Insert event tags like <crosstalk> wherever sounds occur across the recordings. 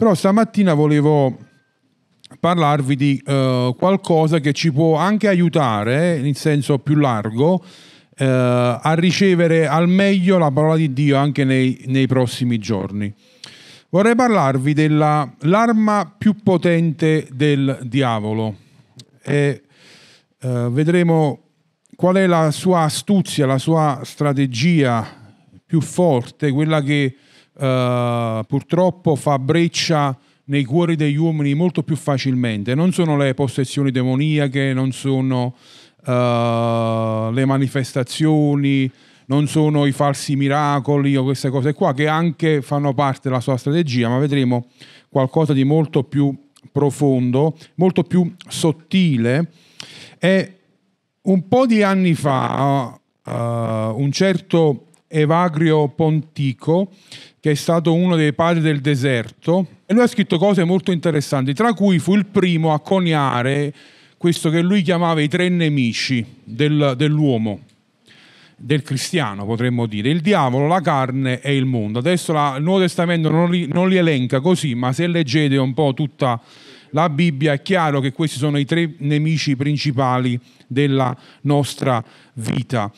Però stamattina volevo parlarvi di eh, qualcosa che ci può anche aiutare, in senso più largo, eh, a ricevere al meglio la parola di Dio anche nei, nei prossimi giorni. Vorrei parlarvi dell'arma più potente del diavolo e eh, vedremo qual è la sua astuzia, la sua strategia più forte, quella che eh, purtroppo fa breccia nei cuori degli uomini molto più facilmente. Non sono le possessioni demoniache, non sono eh, le manifestazioni, non sono i falsi miracoli o queste cose qua che anche fanno parte della sua strategia, ma vedremo qualcosa di molto più profondo, molto più sottile. E un po' di anni fa uh, un certo Evagrio Pontico che è stato uno dei padri del deserto, e lui ha scritto cose molto interessanti, tra cui fu il primo a coniare questo che lui chiamava i tre nemici del, dell'uomo, del cristiano potremmo dire, il diavolo, la carne e il mondo. Adesso la, il Nuovo Testamento non li, non li elenca così, ma se leggete un po' tutta la Bibbia è chiaro che questi sono i tre nemici principali della nostra vita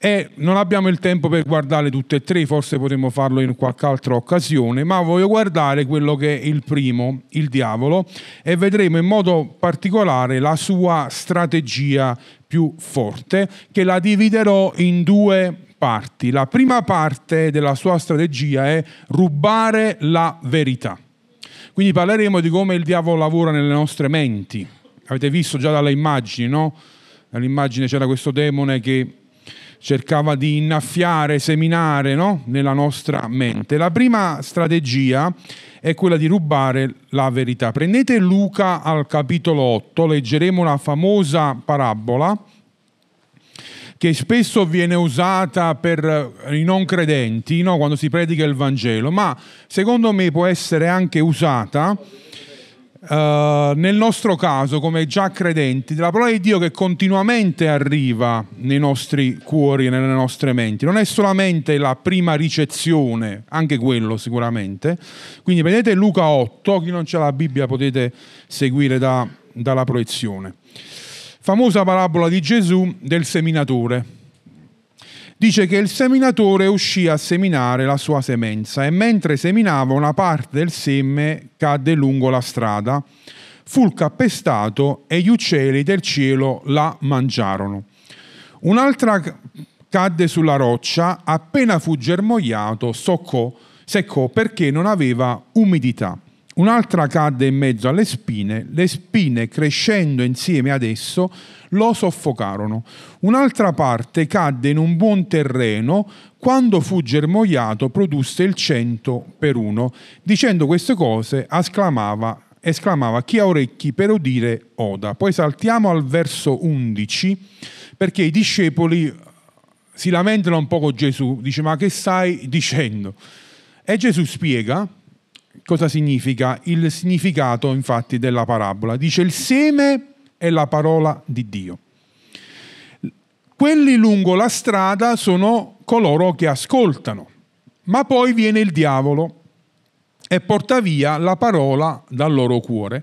e non abbiamo il tempo per guardare tutte e tre, forse potremmo farlo in qualche altra occasione, ma voglio guardare quello che è il primo, il diavolo, e vedremo in modo particolare la sua strategia più forte, che la dividerò in due parti. La prima parte della sua strategia è rubare la verità. Quindi parleremo di come il diavolo lavora nelle nostre menti. Avete visto già dalle immagini, no? Nell'immagine c'era questo demone che cercava di innaffiare, seminare no? nella nostra mente. La prima strategia è quella di rubare la verità. Prendete Luca al capitolo 8, leggeremo la famosa parabola che spesso viene usata per eh, i non credenti no? quando si predica il Vangelo, ma secondo me può essere anche usata Uh, nel nostro caso, come già credenti, della parola di Dio che continuamente arriva nei nostri cuori e nelle nostre menti, non è solamente la prima ricezione, anche quello sicuramente. Quindi vedete Luca 8, chi non c'è la Bibbia potete seguire da, dalla proiezione. Famosa parabola di Gesù del seminatore dice che il seminatore uscì a seminare la sua semenza e mentre seminava una parte del seme cadde lungo la strada, fu cappestato e gli uccelli del cielo la mangiarono. Un'altra cadde sulla roccia, appena fu germogliato, soccò, seccò perché non aveva umidità. Un'altra cadde in mezzo alle spine, le spine crescendo insieme ad esso lo soffocarono. Un'altra parte cadde in un buon terreno, quando fu germogliato produsse il cento per uno. Dicendo queste cose esclamava, esclamava chi ha orecchi per udire oda. Poi saltiamo al verso 11 perché i discepoli eh, si lamentano un po' con Gesù, dice ma che stai dicendo? E Gesù spiega cosa significa? Il significato infatti della parabola. Dice il seme è la parola di Dio. Quelli lungo la strada sono coloro che ascoltano, ma poi viene il diavolo e porta via la parola dal loro cuore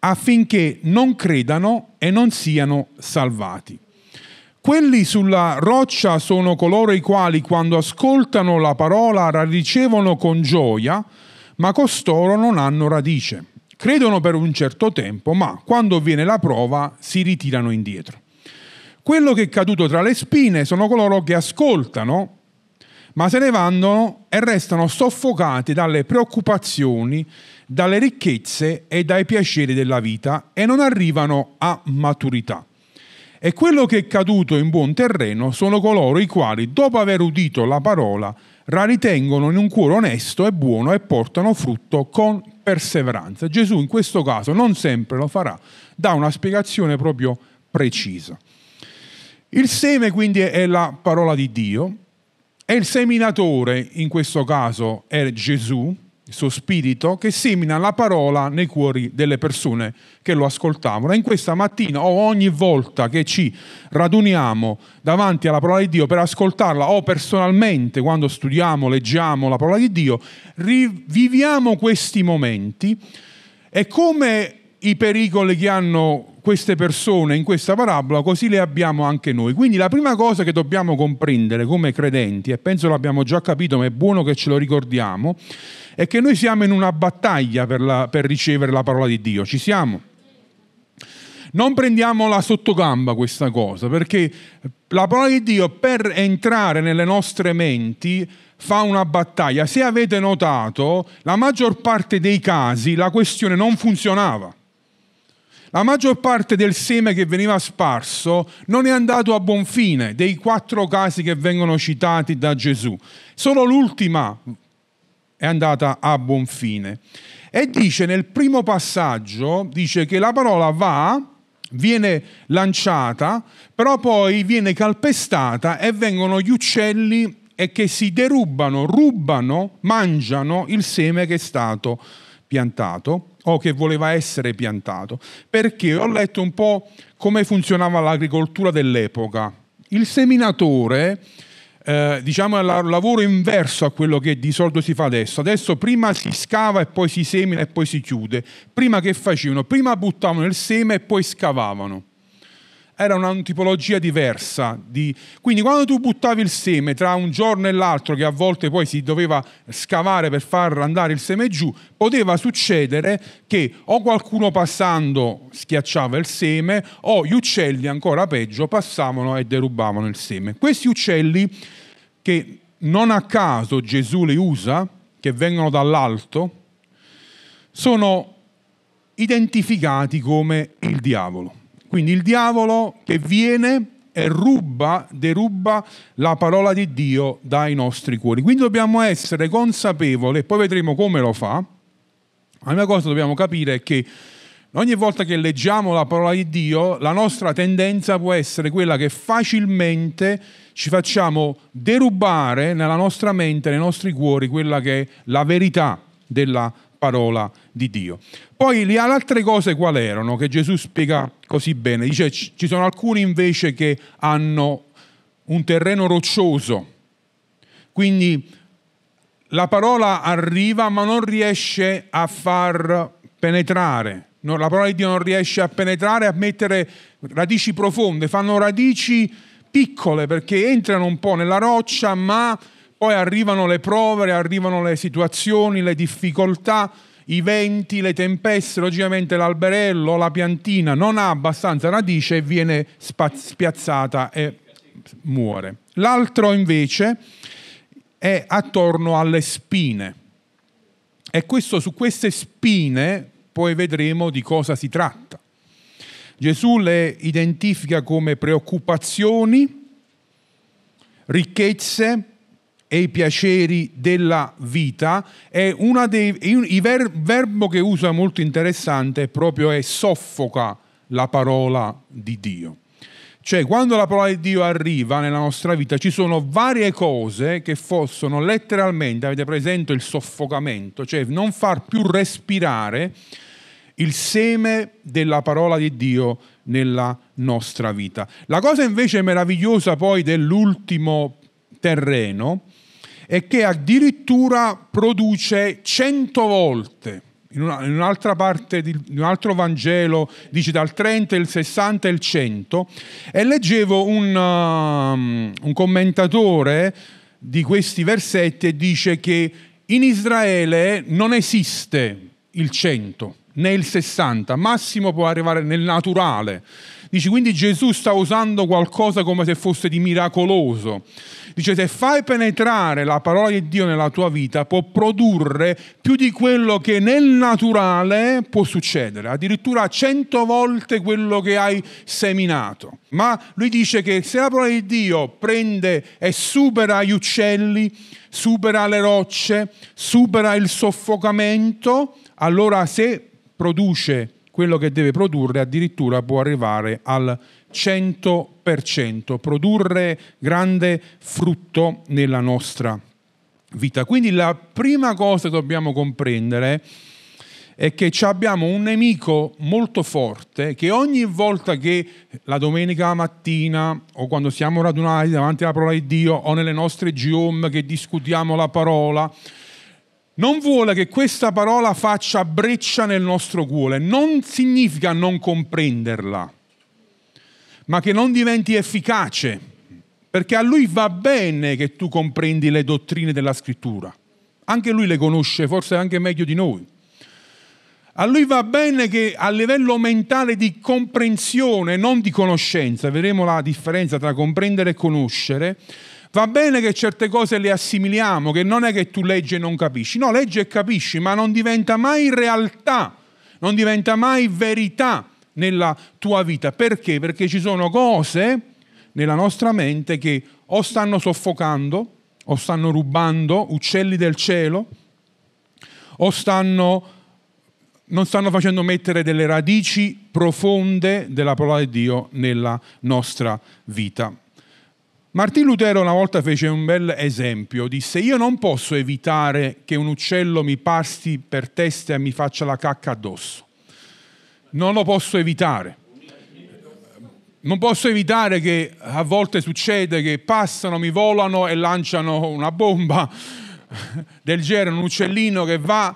affinché non credano e non siano salvati. Quelli sulla roccia sono coloro i quali quando ascoltano la parola la ricevono con gioia, ma costoro non hanno radice. Credono per un certo tempo, ma quando viene la prova si ritirano indietro. Quello che è caduto tra le spine sono coloro che ascoltano, ma se ne vanno e restano soffocati dalle preoccupazioni, dalle ricchezze e dai piaceri della vita e non arrivano a maturità. E quello che è caduto in buon terreno sono coloro i quali, dopo aver udito la parola, la ritengono in un cuore onesto e buono e portano frutto con perseveranza. Gesù in questo caso non sempre lo farà, dà una spiegazione proprio precisa. Il seme quindi è la parola di Dio e il seminatore in questo caso è Gesù il suo spirito, che semina la parola nei cuori delle persone che lo ascoltavano. E in questa mattina o ogni volta che ci raduniamo davanti alla parola di Dio per ascoltarla o personalmente quando studiamo, leggiamo la parola di Dio, riviviamo questi momenti e come i pericoli che hanno queste persone in questa parabola, così le abbiamo anche noi. Quindi la prima cosa che dobbiamo comprendere come credenti, e penso l'abbiamo già capito, ma è buono che ce lo ricordiamo, è che noi siamo in una battaglia per, la, per ricevere la parola di Dio. Ci siamo. Non prendiamola sotto gamba questa cosa, perché la parola di Dio per entrare nelle nostre menti fa una battaglia. Se avete notato, la maggior parte dei casi la questione non funzionava. La maggior parte del seme che veniva sparso non è andato a buon fine dei quattro casi che vengono citati da Gesù. Solo l'ultima è andata a buon fine. E dice nel primo passaggio, dice che la parola va, viene lanciata, però poi viene calpestata e vengono gli uccelli e che si derubano, rubano, mangiano il seme che è stato piantato o che voleva essere piantato, perché ho letto un po' come funzionava l'agricoltura dell'epoca. Il seminatore, eh, diciamo, era un lavoro inverso a quello che di solito si fa adesso. Adesso prima si scava e poi si semina e poi si chiude. Prima che facevano? Prima buttavano il seme e poi scavavano era una tipologia diversa. Di... Quindi quando tu buttavi il seme tra un giorno e l'altro, che a volte poi si doveva scavare per far andare il seme giù, poteva succedere che o qualcuno passando schiacciava il seme o gli uccelli, ancora peggio, passavano e derubavano il seme. Questi uccelli che non a caso Gesù li usa, che vengono dall'alto, sono identificati come il diavolo. Quindi il diavolo che viene e ruba, deruba la parola di Dio dai nostri cuori. Quindi dobbiamo essere consapevoli, e poi vedremo come lo fa. La prima cosa dobbiamo capire è che ogni volta che leggiamo la parola di Dio, la nostra tendenza può essere quella che facilmente ci facciamo derubare nella nostra mente, nei nostri cuori, quella che è la verità della parola di Dio di Dio. Poi le altre cose qual erano che Gesù spiega così bene? Dice ci sono alcuni invece che hanno un terreno roccioso, quindi la parola arriva ma non riesce a far penetrare. la parola di Dio non riesce a penetrare, a mettere radici profonde, fanno radici piccole perché entrano un po' nella roccia, ma poi arrivano le prove, arrivano le situazioni, le difficoltà i venti, le tempeste, logicamente l'alberello, la piantina non ha abbastanza radice e viene spiazzata e muore. L'altro invece è attorno alle spine. E questo, su queste spine poi vedremo di cosa si tratta. Gesù le identifica come preoccupazioni, ricchezze, e i piaceri della vita, è una dei, il ver, verbo che usa molto interessante proprio è soffoca la parola di Dio. Cioè, quando la parola di Dio arriva nella nostra vita, ci sono varie cose che possono letteralmente, avete presente il soffocamento, cioè non far più respirare il seme della parola di Dio nella nostra vita. La cosa invece meravigliosa poi dell'ultimo terreno e che addirittura produce cento volte. In, una, in, un'altra parte di in un altro Vangelo dice dal 30, il 60 e il 100. E leggevo un, um, un commentatore di questi versetti e dice che in Israele non esiste il 100 né il 60, massimo può arrivare nel naturale. Dici quindi Gesù sta usando qualcosa come se fosse di miracoloso. Dice se fai penetrare la parola di Dio nella tua vita può produrre più di quello che nel naturale può succedere, addirittura cento volte quello che hai seminato. Ma lui dice che se la parola di Dio prende e supera gli uccelli, supera le rocce, supera il soffocamento, allora se produce quello che deve produrre addirittura può arrivare al 100%, produrre grande frutto nella nostra vita. Quindi la prima cosa che dobbiamo comprendere è che abbiamo un nemico molto forte che ogni volta che la domenica mattina o quando siamo radunati davanti alla parola di Dio o nelle nostre GOM che discutiamo la parola, non vuole che questa parola faccia breccia nel nostro cuore. Non significa non comprenderla, ma che non diventi efficace, perché a lui va bene che tu comprendi le dottrine della scrittura. Anche lui le conosce, forse anche meglio di noi. A lui va bene che a livello mentale di comprensione, non di conoscenza, vedremo la differenza tra comprendere e conoscere, Va bene che certe cose le assimiliamo, che non è che tu leggi e non capisci, no, leggi e capisci, ma non diventa mai realtà, non diventa mai verità nella tua vita. Perché? Perché ci sono cose nella nostra mente che o stanno soffocando, o stanno rubando, uccelli del cielo, o stanno, non stanno facendo mettere delle radici profonde della parola di Dio nella nostra vita. Martin Lutero una volta fece un bel esempio, disse io non posso evitare che un uccello mi passi per testa e mi faccia la cacca addosso, non lo posso evitare. Non posso evitare che a volte succede che passano, mi volano e lanciano una bomba <laughs> del genere, un uccellino che va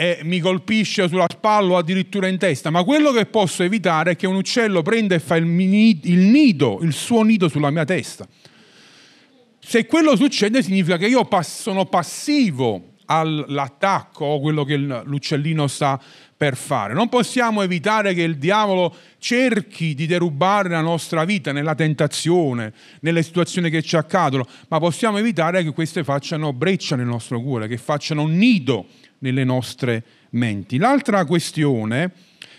e mi colpisce sulla spalla o addirittura in testa, ma quello che posso evitare è che un uccello prenda e fa il, mini, il nido, il suo nido sulla mia testa. Se quello succede significa che io pass- sono passivo all'attacco o quello che l'uccellino sta per fare. Non possiamo evitare che il diavolo cerchi di derubare la nostra vita nella tentazione, nelle situazioni che ci accadono, ma possiamo evitare che queste facciano breccia nel nostro cuore, che facciano un nido nelle nostre menti. L'altra questione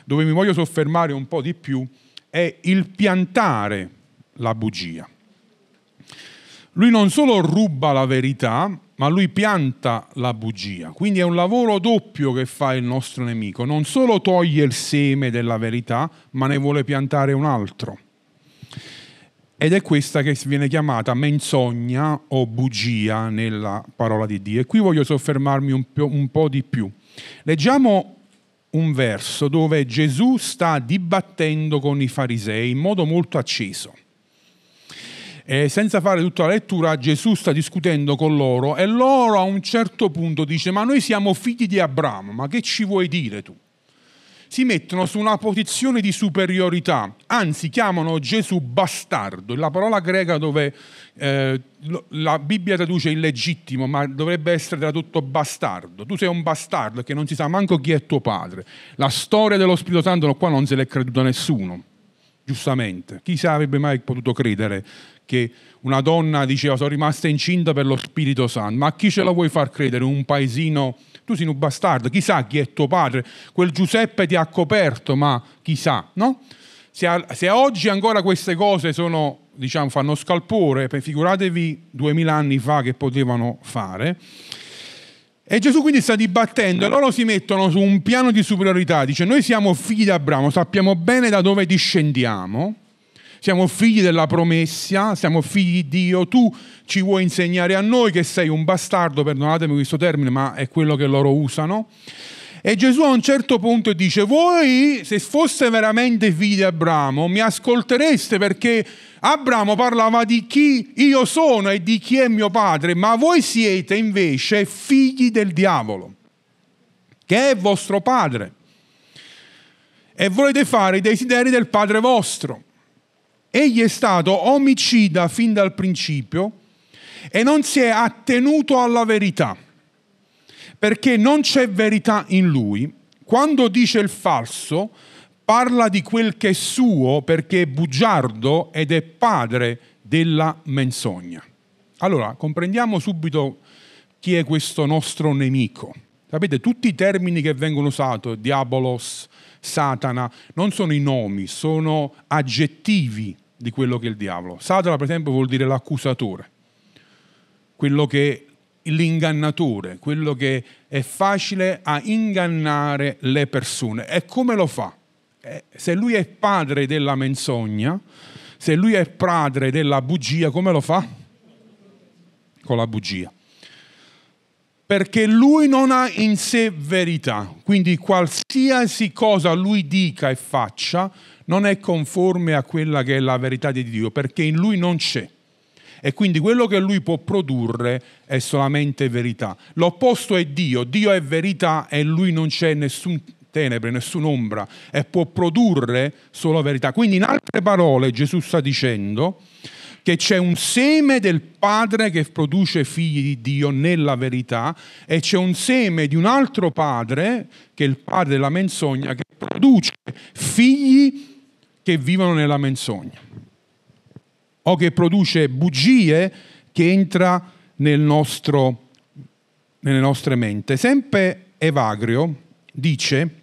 dove mi voglio soffermare un po' di più è il piantare la bugia. Lui non solo ruba la verità, ma lui pianta la bugia. Quindi è un lavoro doppio che fa il nostro nemico. Non solo toglie il seme della verità, ma ne vuole piantare un altro. Ed è questa che viene chiamata menzogna o bugia nella parola di Dio. E qui voglio soffermarmi un po', un po di più. Leggiamo un verso dove Gesù sta dibattendo con i farisei in modo molto acceso. E senza fare tutta la lettura, Gesù sta discutendo con loro e loro a un certo punto dice, ma noi siamo figli di Abramo, ma che ci vuoi dire tu? si mettono su una posizione di superiorità, anzi chiamano Gesù bastardo, la parola greca dove eh, la Bibbia traduce illegittimo, ma dovrebbe essere tradotto bastardo. Tu sei un bastardo che non si sa manco chi è tuo padre. La storia dello Spirito Santo qua non se l'è creduta nessuno giustamente. Chi sarebbe mai potuto credere che una donna diceva sono rimasta incinta per lo Spirito Santo, ma a chi ce la vuoi far credere? Un paesino, tu sei un bastardo, chissà chi è tuo padre, quel Giuseppe ti ha coperto, ma chissà, no? Se, se oggi ancora queste cose sono, diciamo, fanno scalpore, figuratevi duemila anni fa che potevano fare. E Gesù quindi sta dibattendo e loro si mettono su un piano di superiorità, dice noi siamo figli di Abramo, sappiamo bene da dove discendiamo, siamo figli della promessa, siamo figli di Dio, tu ci vuoi insegnare a noi che sei un bastardo, perdonatemi questo termine, ma è quello che loro usano. E Gesù a un certo punto dice, voi se foste veramente figli di Abramo mi ascoltereste perché Abramo parlava di chi io sono e di chi è mio padre, ma voi siete invece figli del diavolo, che è vostro padre, e volete fare i desideri del padre vostro. Egli è stato omicida fin dal principio e non si è attenuto alla verità, perché non c'è verità in lui. Quando dice il falso, parla di quel che è suo perché è bugiardo ed è padre della menzogna. Allora, comprendiamo subito chi è questo nostro nemico. Sapete, tutti i termini che vengono usati, diabolos, Satana, non sono i nomi, sono aggettivi di quello che è il diavolo. Satana, per esempio, vuol dire l'accusatore, quello che è l'ingannatore, quello che è facile a ingannare le persone. E come lo fa? Eh, se lui è padre della menzogna, se lui è padre della bugia, come lo fa? Con la bugia. Perché lui non ha in sé verità, quindi qualsiasi cosa lui dica e faccia non è conforme a quella che è la verità di Dio, perché in lui non c'è. E quindi quello che lui può produrre è solamente verità. L'opposto è Dio, Dio è verità e in lui non c'è nessun tenebre, nessun'ombra e può produrre solo verità. Quindi in altre parole Gesù sta dicendo che c'è un seme del padre che produce figli di Dio nella verità e c'è un seme di un altro padre, che è il padre della menzogna, che produce figli che vivono nella menzogna o che produce bugie che entra nel nostro, nelle nostre menti. Sempre Evagrio dice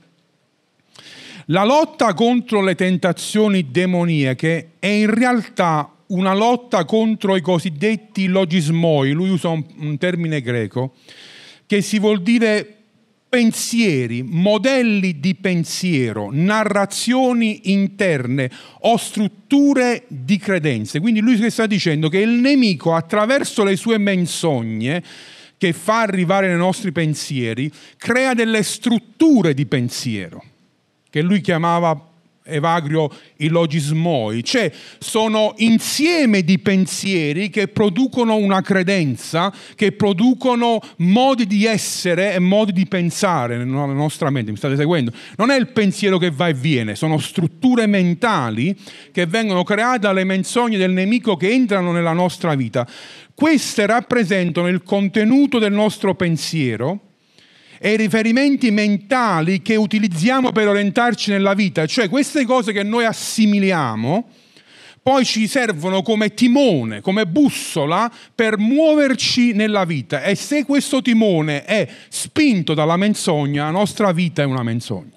la lotta contro le tentazioni demoniache è in realtà una lotta contro i cosiddetti logismoi, lui usa un, un termine greco, che si vuol dire pensieri, modelli di pensiero, narrazioni interne o strutture di credenze. Quindi lui sta dicendo che il nemico attraverso le sue menzogne che fa arrivare nei nostri pensieri crea delle strutture di pensiero che lui chiamava Evagrio i logismoi, cioè sono insieme di pensieri che producono una credenza, che producono modi di essere e modi di pensare nella nostra mente, mi state seguendo? Non è il pensiero che va e viene, sono strutture mentali che vengono create dalle menzogne del nemico che entrano nella nostra vita. Queste rappresentano il contenuto del nostro pensiero e i riferimenti mentali che utilizziamo per orientarci nella vita, cioè queste cose che noi assimiliamo, poi ci servono come timone, come bussola per muoverci nella vita e se questo timone è spinto dalla menzogna, la nostra vita è una menzogna.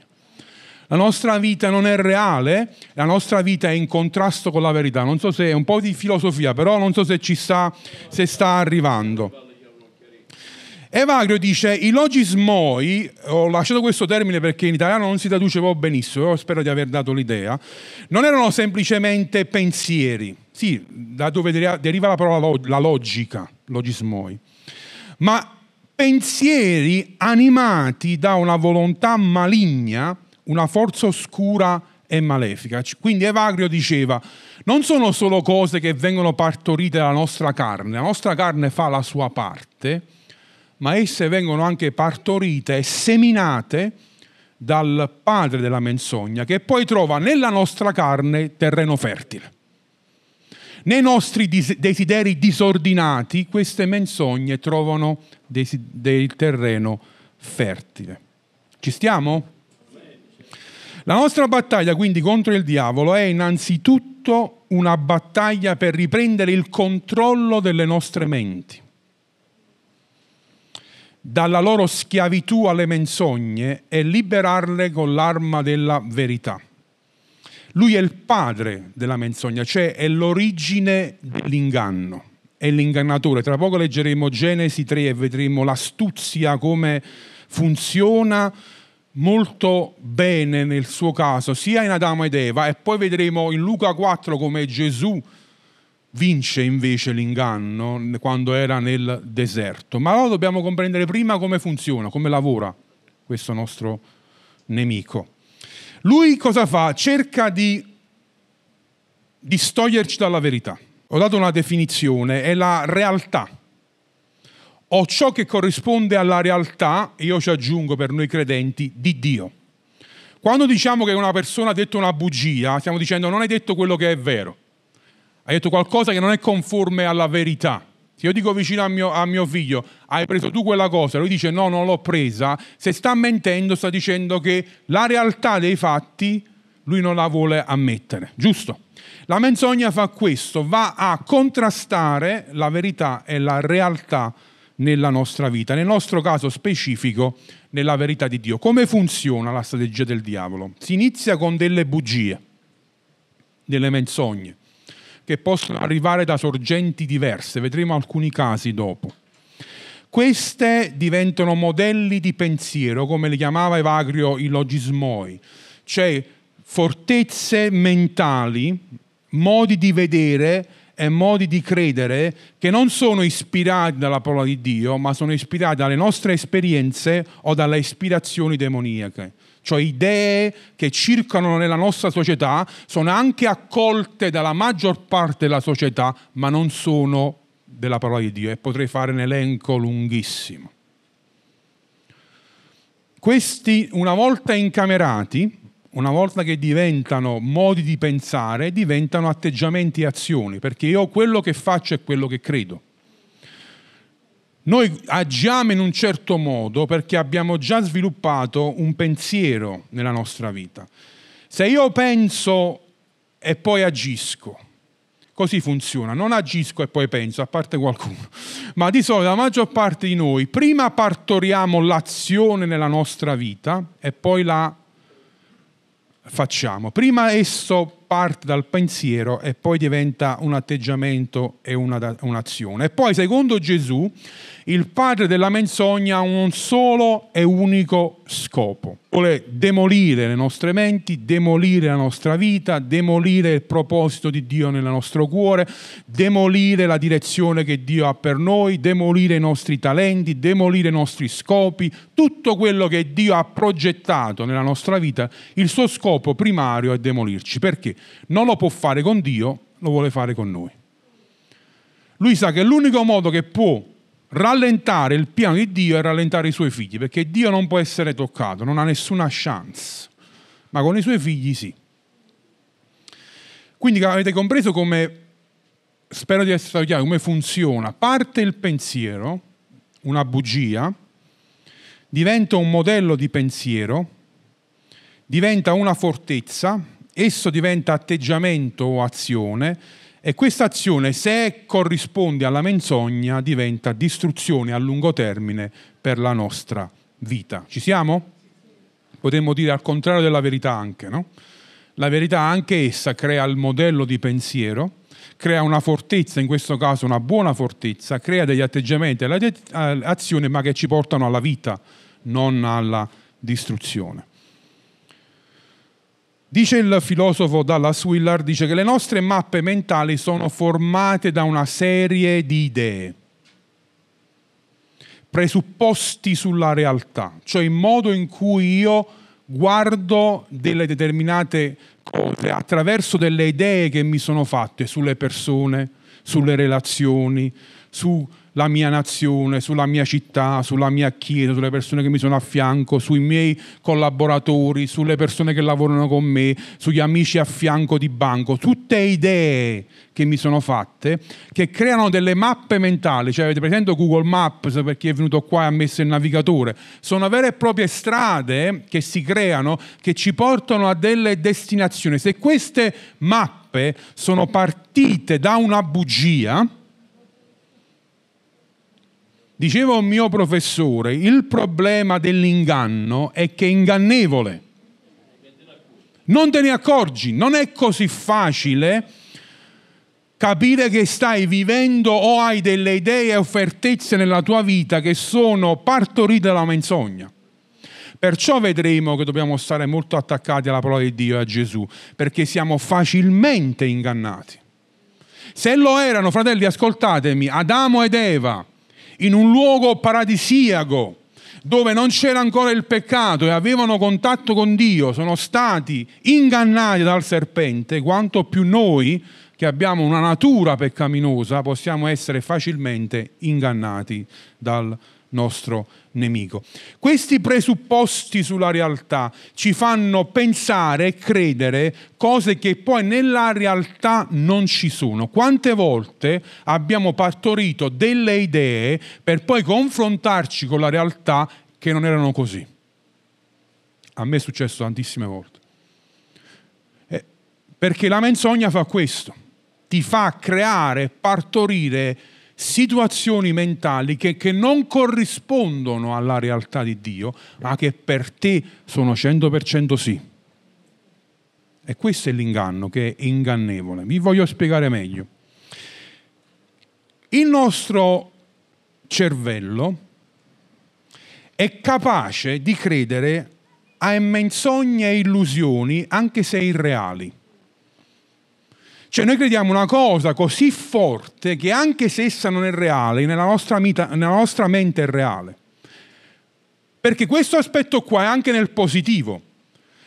La nostra vita non è reale, la nostra vita è in contrasto con la verità. Non so se è un po' di filosofia, però non so se ci sta, se sta arrivando. Evagrio dice i logismoi, ho lasciato questo termine perché in italiano non si traduce proprio benissimo, però spero di aver dato l'idea, non erano semplicemente pensieri, sì, da dove deriva la parola log- la logica, logismoi, ma pensieri animati da una volontà maligna, una forza oscura e malefica. Quindi Evagrio diceva, non sono solo cose che vengono partorite dalla nostra carne, la nostra carne fa la sua parte, ma esse vengono anche partorite e seminate dal padre della menzogna, che poi trova nella nostra carne terreno fertile. Nei nostri desideri disordinati queste menzogne trovano del terreno fertile. Ci stiamo? La nostra battaglia quindi contro il diavolo è innanzitutto una battaglia per riprendere il controllo delle nostre menti dalla loro schiavitù alle menzogne e liberarle con l'arma della verità. Lui è il padre della menzogna, cioè è l'origine dell'inganno, è l'ingannatore. Tra poco leggeremo Genesi 3 e vedremo l'astuzia come funziona molto bene nel suo caso, sia in Adamo ed Eva, e poi vedremo in Luca 4 come Gesù vince invece l'inganno quando era nel deserto. Ma allora dobbiamo comprendere prima come funziona, come lavora questo nostro nemico. Lui cosa fa? Cerca di distoglierci dalla verità. Ho dato una definizione, è la realtà. O ciò che corrisponde alla realtà, io ci aggiungo per noi credenti, di Dio. Quando diciamo che una persona ha detto una bugia, stiamo dicendo non hai detto quello che è vero hai detto qualcosa che non è conforme alla verità. Se io dico vicino a mio, a mio, figlio, hai preso tu quella cosa, lui dice no, non l'ho presa, se sta mentendo sta dicendo che la realtà dei fatti lui non la vuole ammettere, giusto? La menzogna fa questo, va a contrastare la verità e la realtà nella nostra vita, nel nostro caso specifico nella verità di Dio. Come funziona la strategia del diavolo? Si inizia con delle bugie, delle menzogne che possono arrivare da sorgenti diverse, vedremo alcuni casi dopo. Queste diventano modelli di pensiero, come le chiamava Evagrio i logismoi, cioè fortezze mentali, modi di vedere e modi di credere che non sono ispirati dalla parola di Dio, ma sono ispirati dalle nostre esperienze o dalle ispirazioni demoniache cioè idee che circolano nella nostra società, sono anche accolte dalla maggior parte della società, ma non sono della parola di Dio e potrei fare un elenco lunghissimo. Questi, una volta incamerati, una volta che diventano modi di pensare, diventano atteggiamenti e azioni, perché io quello che faccio è quello che credo. Noi agiamo in un certo modo perché abbiamo già sviluppato un pensiero nella nostra vita. Se io penso e poi agisco, così funziona, non agisco e poi penso, a parte qualcuno, <laughs> ma di solito la maggior parte di noi prima partoriamo l'azione nella nostra vita e poi la facciamo. Prima esso parte dal pensiero e poi diventa un atteggiamento e una, un'azione. E poi, secondo Gesù, il padre della menzogna ha un solo e unico scopo, vuole demolire le nostre menti, demolire la nostra vita, demolire il proposito di Dio nel nostro cuore, demolire la direzione che Dio ha per noi, demolire i nostri talenti, demolire i nostri scopi, tutto quello che Dio ha progettato nella nostra vita, il suo scopo primario è demolirci, perché non lo può fare con Dio, lo vuole fare con noi. Lui sa che l'unico modo che può rallentare il piano di Dio e rallentare i suoi figli, perché Dio non può essere toccato, non ha nessuna chance, ma con i suoi figli sì. Quindi avete compreso come, spero di essere stato chiaro, come funziona. Parte il pensiero, una bugia, diventa un modello di pensiero, diventa una fortezza, esso diventa atteggiamento o azione, e questa azione, se corrisponde alla menzogna, diventa distruzione a lungo termine per la nostra vita. Ci siamo? Potremmo dire al contrario della verità anche, no? La verità anche essa crea il modello di pensiero, crea una fortezza, in questo caso una buona fortezza, crea degli atteggiamenti e azioni ma che ci portano alla vita, non alla distruzione. Dice il filosofo Dallas Willard, dice che le nostre mappe mentali sono formate da una serie di idee, presupposti sulla realtà, cioè il modo in cui io guardo delle determinate cose attraverso delle idee che mi sono fatte sulle persone, sulle relazioni, su la mia nazione, sulla mia città, sulla mia chiesa, sulle persone che mi sono a fianco, sui miei collaboratori, sulle persone che lavorano con me, sugli amici a fianco di banco, tutte idee che mi sono fatte, che creano delle mappe mentali, cioè avete presente Google Maps per chi è venuto qua e ha messo il navigatore, sono vere e proprie strade che si creano, che ci portano a delle destinazioni. Se queste mappe sono partite da una bugia, Diceva un mio professore, il problema dell'inganno è che è ingannevole. Non te ne accorgi, non è così facile capire che stai vivendo o hai delle idee o certezze nella tua vita che sono partorite dalla menzogna. Perciò vedremo che dobbiamo stare molto attaccati alla parola di Dio e a Gesù, perché siamo facilmente ingannati. Se lo erano, fratelli, ascoltatemi, Adamo ed Eva, in un luogo paradisiaco dove non c'era ancora il peccato e avevano contatto con Dio, sono stati ingannati dal serpente, quanto più noi che abbiamo una natura peccaminosa possiamo essere facilmente ingannati dal serpente nostro nemico. Questi presupposti sulla realtà ci fanno pensare e credere cose che poi nella realtà non ci sono. Quante volte abbiamo partorito delle idee per poi confrontarci con la realtà che non erano così? A me è successo tantissime volte. Eh, perché la menzogna fa questo, ti fa creare, partorire situazioni mentali che, che, non corrispondono alla realtà di Dio, ma che per te sono 100% sì. E questo è l'inganno che è ingannevole. Vi voglio spiegare meglio. Il nostro cervello è capace di credere a menzogne e illusioni anche se irreali. Cioè noi crediamo una cosa così forte che anche se essa non è reale, nella nostra, mita, nella nostra mente è reale. Perché questo aspetto qua è anche nel positivo.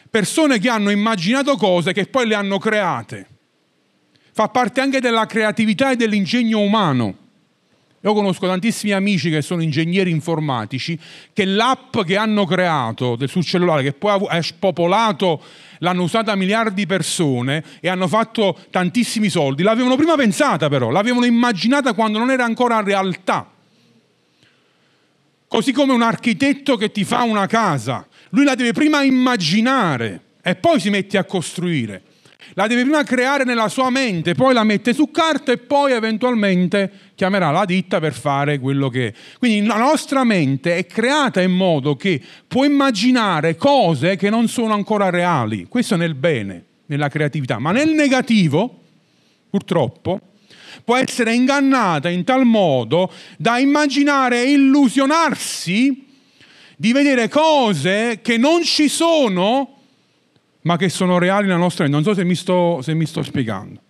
Persone che hanno immaginato cose che poi le hanno create. Fa parte anche della creatività e dell'ingegno umano. Io conosco tantissimi amici che sono ingegneri informatici che l'app che hanno creato sul cellulare, che poi è spopolato l'hanno usata miliardi di persone e hanno fatto tantissimi soldi. L'avevano prima pensata però, l'avevano immaginata quando non era ancora realtà. Così come un architetto che ti fa una casa, lui la deve prima immaginare e poi si mette a costruire. La deve prima creare nella sua mente, poi la mette su carta e poi eventualmente chiamerà la ditta per fare quello che è. Quindi la nostra mente è creata in modo che può immaginare cose che non sono ancora reali. Questo nel bene, nella creatività, ma nel negativo, purtroppo, può essere ingannata in tal modo da immaginare e illusionarsi di vedere cose che non ci sono ma che sono reali nella nostra vita. Non so se mi sto, se mi sto spiegando.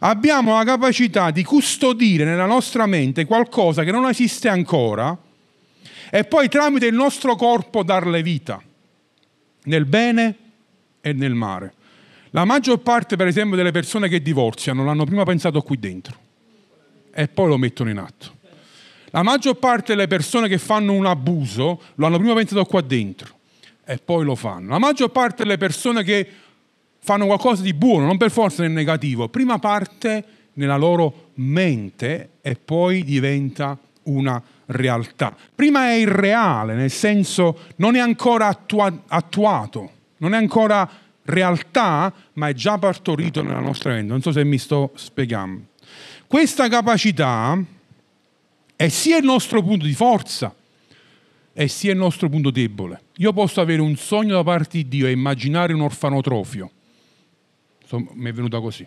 Abbiamo la capacità di custodire nella nostra mente qualcosa che non esiste ancora e poi tramite il nostro corpo darle vita, nel bene e nel male. La maggior parte, per esempio, delle persone che divorziano l'hanno prima pensato qui dentro e poi lo mettono in atto. La maggior parte delle persone che fanno un abuso lo hanno prima pensato qua dentro e poi lo fanno. La maggior parte delle persone che fanno qualcosa di buono, non per forza nel negativo, prima parte nella loro mente e poi diventa una realtà. Prima è irreale, nel senso non è ancora attua- attuato, non è ancora realtà, ma è già partorito nella nostra mente. Non so se mi sto spiegando. Questa capacità è sia il nostro punto di forza, e sia il nostro punto debole. Io posso avere un sogno da parte di Dio e immaginare un orfanotrofio. Insomma, mi è venuta così.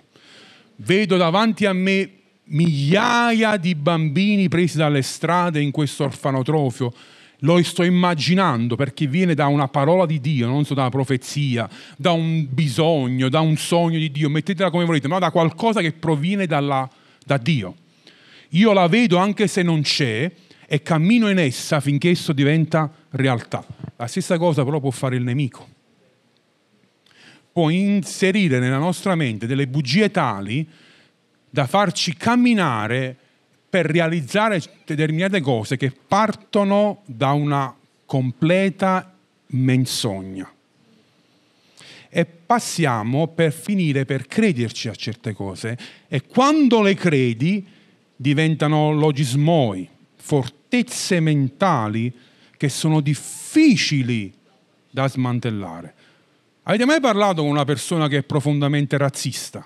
Vedo davanti a me migliaia di bambini presi dalle strade in questo orfanotrofio. Lo sto immaginando perché viene da una parola di Dio, non so da una profezia, da un bisogno, da un sogno di Dio, mettetela come volete, ma da qualcosa che proviene dalla, da Dio. Io la vedo anche se non c'è, e cammino in essa finché esso diventa realtà. La stessa cosa però può fare il nemico. Può inserire nella nostra mente delle bugie tali da farci camminare per realizzare determinate cose che partono da una completa menzogna. E passiamo per finire per crederci a certe cose e quando le credi diventano logismoi, fortuna certezze mentali che sono difficili da smantellare. Avete mai parlato con una persona che è profondamente razzista?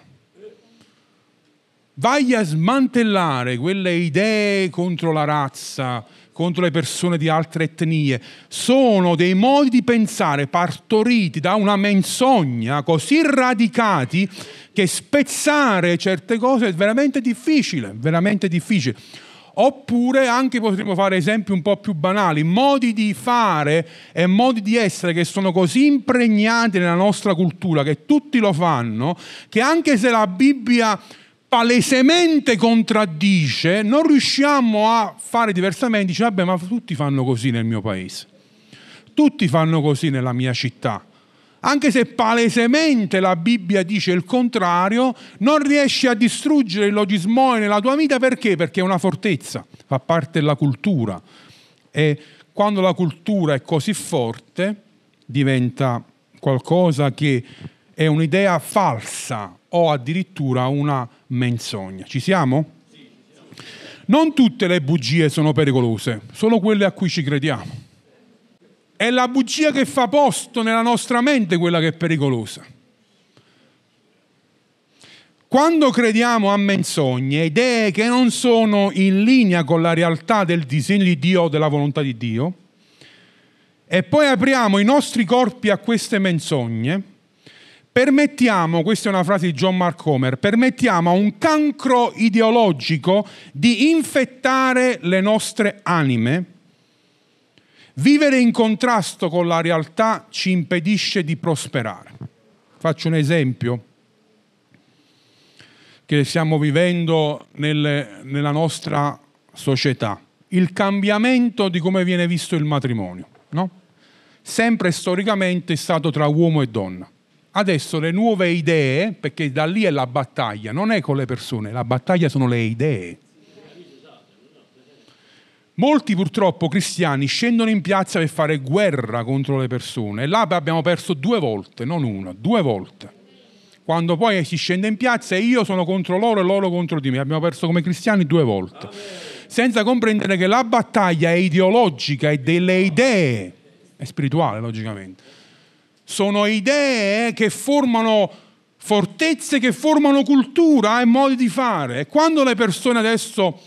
Vai a smantellare quelle idee contro la razza, contro le persone di altre etnie. Sono dei modi di pensare partoriti da una menzogna così radicati che spezzare certe cose è veramente difficile, veramente difficile oppure anche potremmo fare esempi un po' più banali, modi di fare e modi di essere che sono così impregnati nella nostra cultura, che tutti lo fanno, che anche se la Bibbia palesemente contraddice, non riusciamo a fare diversamente, dice vabbè ma tutti fanno così nel mio paese, tutti fanno così nella mia città anche se palesemente la Bibbia dice il contrario, non riesci a distruggere il logismoe nella tua vita perché? Perché è una fortezza, fa parte della cultura. E quando la cultura è così forte, diventa qualcosa che è un'idea falsa o addirittura una menzogna. Ci siamo? Non tutte le bugie sono pericolose, solo quelle a cui ci crediamo. È la bugia che fa posto nella nostra mente quella che è pericolosa. Quando crediamo a menzogne, idee che non sono in linea con la realtà del disegno di Dio o della volontà di Dio, e poi apriamo i nostri corpi a queste menzogne, permettiamo, questa è una frase di John Mark Homer, permettiamo a un cancro ideologico di infettare le nostre anime Vivere in contrasto con la realtà ci impedisce di prosperare. Faccio un esempio che stiamo vivendo nel, nella nostra società, il cambiamento di come viene visto il matrimonio. No? Sempre storicamente è stato tra uomo e donna. Adesso le nuove idee, perché da lì è la battaglia, non è con le persone, la battaglia sono le idee. Molti purtroppo cristiani scendono in piazza per fare guerra contro le persone e là abbiamo perso due volte, non una, due volte. Quando poi si scende in piazza e io sono contro loro e loro contro di me, abbiamo perso come cristiani due volte, senza comprendere che la battaglia è ideologica e delle idee, è spirituale logicamente, sono idee che formano fortezze, che formano cultura e modi di fare. E quando le persone adesso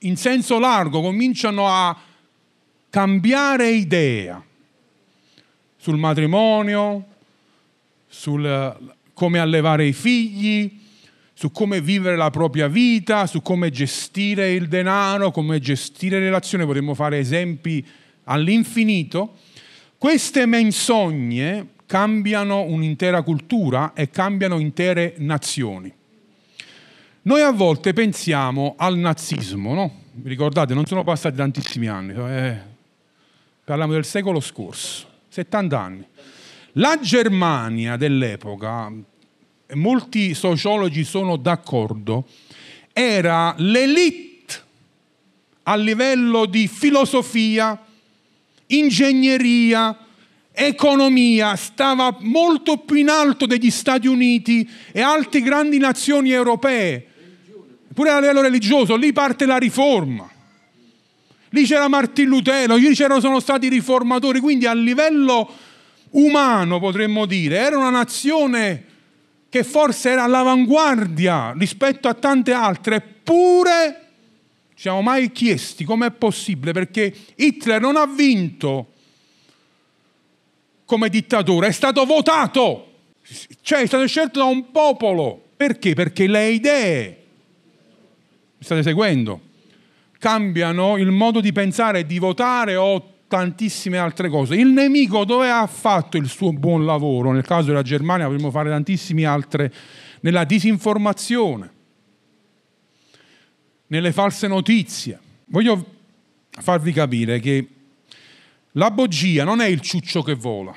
in senso largo cominciano a cambiare idea sul matrimonio, sul come allevare i figli, su come vivere la propria vita, su come gestire il denaro, come gestire le relazioni, potremmo fare esempi all'infinito. Queste menzogne cambiano un'intera cultura e cambiano intere nazioni. Noi a volte pensiamo al nazismo, no? Ricordate, non sono passati tantissimi anni, eh, parliamo del secolo scorso, 70 anni. La Germania dell'epoca, molti sociologi sono d'accordo, era l'elite a livello di filosofia, ingegneria, economia, stava molto più in alto degli Stati Uniti e altre grandi nazioni europee pure a livello religioso, lì parte la riforma. Lì c'era Martin Lutero, lì c'erano stati i riformatori, quindi a livello umano potremmo dire, era una nazione che forse era all'avanguardia rispetto a tante altre, eppure ci siamo mai chiesti com'è possibile, perché Hitler non ha vinto come dittatore, è stato votato, cioè è stato scelto da un popolo. Perché? Perché le idee mi state seguendo? Cambiano il modo di pensare, di votare o tantissime altre cose. Il nemico dove ha fatto il suo buon lavoro? Nel caso della Germania potremmo fare tantissime altre nella disinformazione, nelle false notizie. Voglio farvi capire che la bogia non è il ciuccio che vola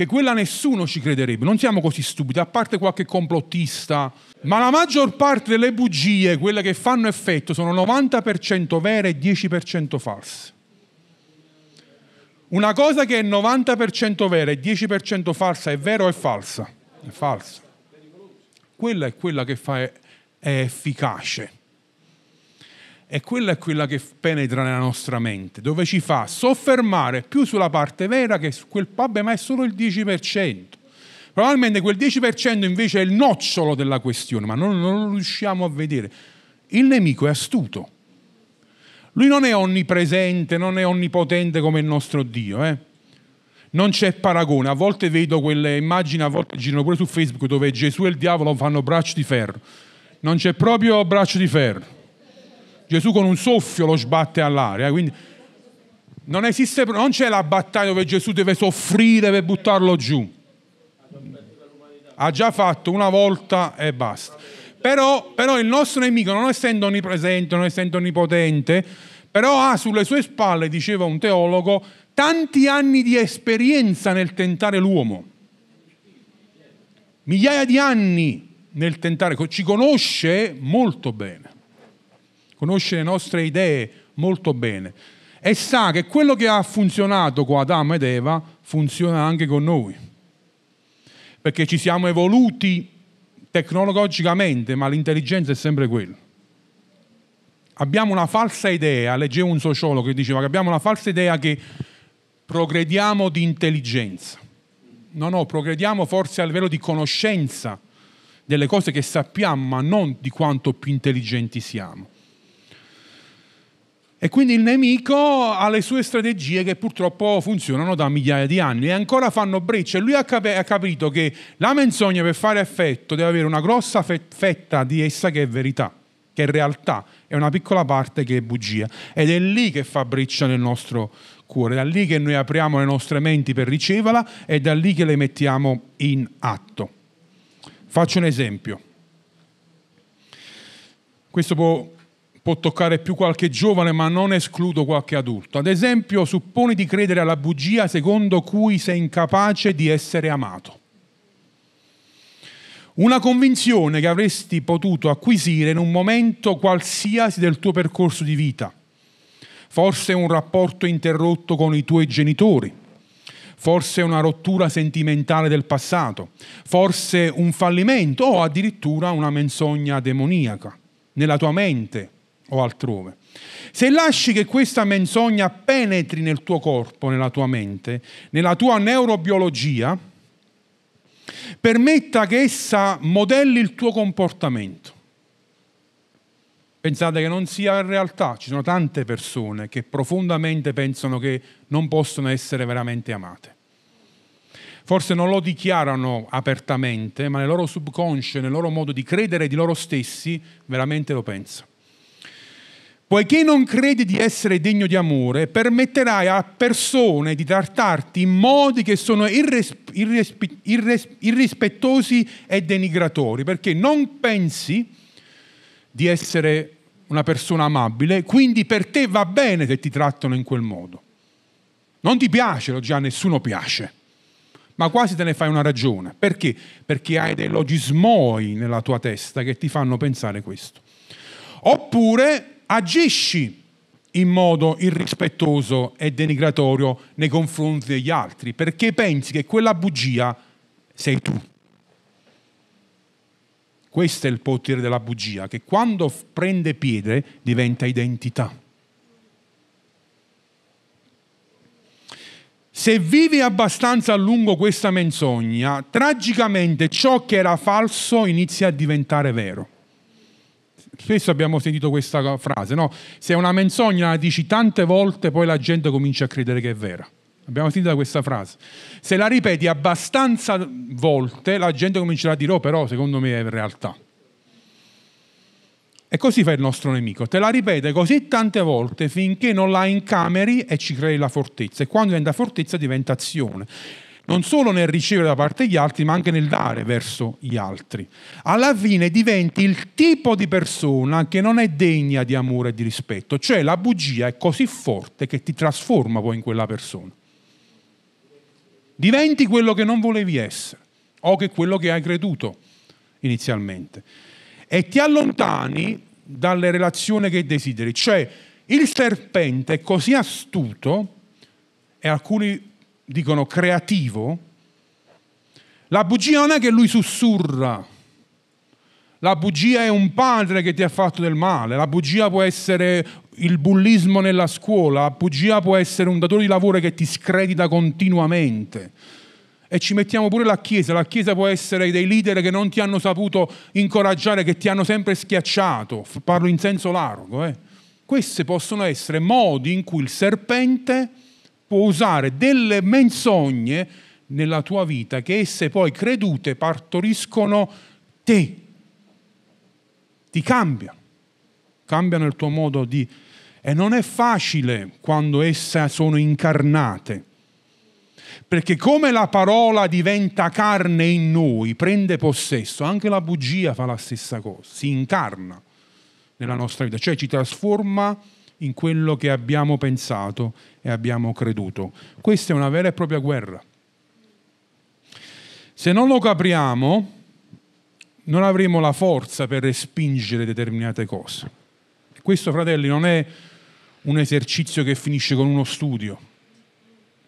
che quella nessuno ci crederebbe, non siamo così stupidi, a parte qualche complottista, ma la maggior parte delle bugie, quelle che fanno effetto, sono 90% vere e 10% false. Una cosa che è 90% vera e 10% falsa è vera o è falsa? È falsa. Quella è quella che fa è efficace e quella è quella che penetra nella nostra mente, dove ci fa soffermare più sulla parte vera che su quel vabbè ma è solo il 10%. Probabilmente quel 10% invece è il nocciolo della questione, ma non, non lo riusciamo a vedere. Il nemico è astuto. Lui non è onnipresente, non è onnipotente come il nostro Dio. Eh? Non c'è paragone. A volte vedo quelle immagini, a volte girano pure su Facebook, dove Gesù e il diavolo fanno braccio di ferro. Non c'è proprio braccio di ferro Gesù con un soffio lo sbatte all'aria. Eh, quindi non, esiste, non c'è la battaglia dove Gesù deve soffrire per buttarlo giù. Ha già fatto una volta e basta. Però, però il nostro nemico, non essendo onnipresente, non essendo onnipotente, però ha sulle sue spalle, diceva un teologo, tanti anni di esperienza nel tentare l'uomo. Migliaia di anni nel tentare, ci conosce molto bene conosce le nostre idee molto bene e sa che quello che ha funzionato con Adamo ed Eva funziona anche con noi, perché ci siamo evoluti tecnologicamente, ma l'intelligenza è sempre quella. Abbiamo una falsa idea, leggevo un sociologo che diceva che abbiamo una falsa idea che progrediamo di intelligenza. No, no, progrediamo forse a livello di conoscenza delle cose che sappiamo, ma non di quanto più intelligenti siamo. E quindi il nemico ha le sue strategie che purtroppo funzionano da migliaia di anni e ancora fanno breccia. Lui ha, cap- ha capito che la menzogna per fare effetto deve avere una grossa fe- fetta di essa che è verità, che è realtà, e una piccola parte che è bugia. Ed è lì che fa breccia nel nostro cuore, da lì che noi apriamo le nostre menti per riceverla e da lì che le mettiamo in atto. Faccio un esempio. Questo può può toccare più qualche giovane, ma non escludo qualche adulto. Ad esempio, supponi di credere alla bugia secondo cui sei incapace di essere amato. Una convinzione che avresti potuto acquisire in un momento qualsiasi del tuo percorso di vita. Forse un rapporto interrotto con i tuoi genitori, forse una rottura sentimentale del passato, forse un fallimento o addirittura una menzogna demoniaca nella tua mente o altrove. Se lasci che questa menzogna penetri nel tuo corpo, nella tua mente, nella tua neurobiologia, permetta che essa modelli il tuo comportamento. Pensate che non sia in realtà, ci sono tante persone che profondamente pensano che non possono essere veramente amate. Forse non lo dichiarano apertamente, ma nel loro subconscio, nel loro modo di credere di loro stessi, veramente lo pensano. Poiché non credi di essere degno di amore, permetterai a persone di trattarti in modi che sono irres- irresp- irres- irrispettosi e denigratori, perché non pensi di essere una persona amabile, quindi per te va bene che ti trattano in quel modo. Non ti piace, lo già nessuno piace, ma quasi te ne fai una ragione. Perché? Perché hai dei logismoi nella tua testa che ti fanno pensare questo. Oppure agisci in modo irrispettoso e denigratorio nei confronti degli altri, perché pensi che quella bugia sei tu. Questo è il potere della bugia, che quando prende piede diventa identità. Se vivi abbastanza a lungo questa menzogna, tragicamente ciò che era falso inizia a diventare vero spesso abbiamo sentito questa frase, no? Se è una menzogna la dici tante volte, poi la gente comincia a credere che è vera. Abbiamo sentito questa frase. Se la ripeti abbastanza volte, la gente comincerà a dire, oh però secondo me è realtà. E così fa il nostro nemico, te la ripete così tante volte finché non la incameri e ci crei la fortezza. E quando diventa fortezza diventa azione non solo nel ricevere da parte degli altri, ma anche nel dare verso gli altri. Alla fine diventi il tipo di persona che non è degna di amore e di rispetto, cioè la bugia è così forte che ti trasforma poi in quella persona. Diventi quello che non volevi essere o che quello che hai creduto inizialmente e ti allontani dalle relazioni che desideri, cioè il serpente è così astuto e alcuni dicono creativo, la bugia non è che lui sussurra, la bugia è un padre che ti ha fatto del male, la bugia può essere il bullismo nella scuola, la bugia può essere un datore di lavoro che ti scredita continuamente. E ci mettiamo pure la Chiesa, la Chiesa può essere dei leader che non ti hanno saputo incoraggiare, che ti hanno sempre schiacciato, parlo in senso largo. Eh. Questi possono essere modi in cui il serpente può usare delle menzogne nella tua vita che esse poi credute partoriscono te, ti cambiano, cambiano il tuo modo di... E non è facile quando esse sono incarnate, perché come la parola diventa carne in noi, prende possesso, anche la bugia fa la stessa cosa, si incarna nella nostra vita, cioè ci trasforma in quello che abbiamo pensato e abbiamo creduto. Questa è una vera e propria guerra. Se non lo capriamo, non avremo la forza per respingere determinate cose. Questo, fratelli, non è un esercizio che finisce con uno studio.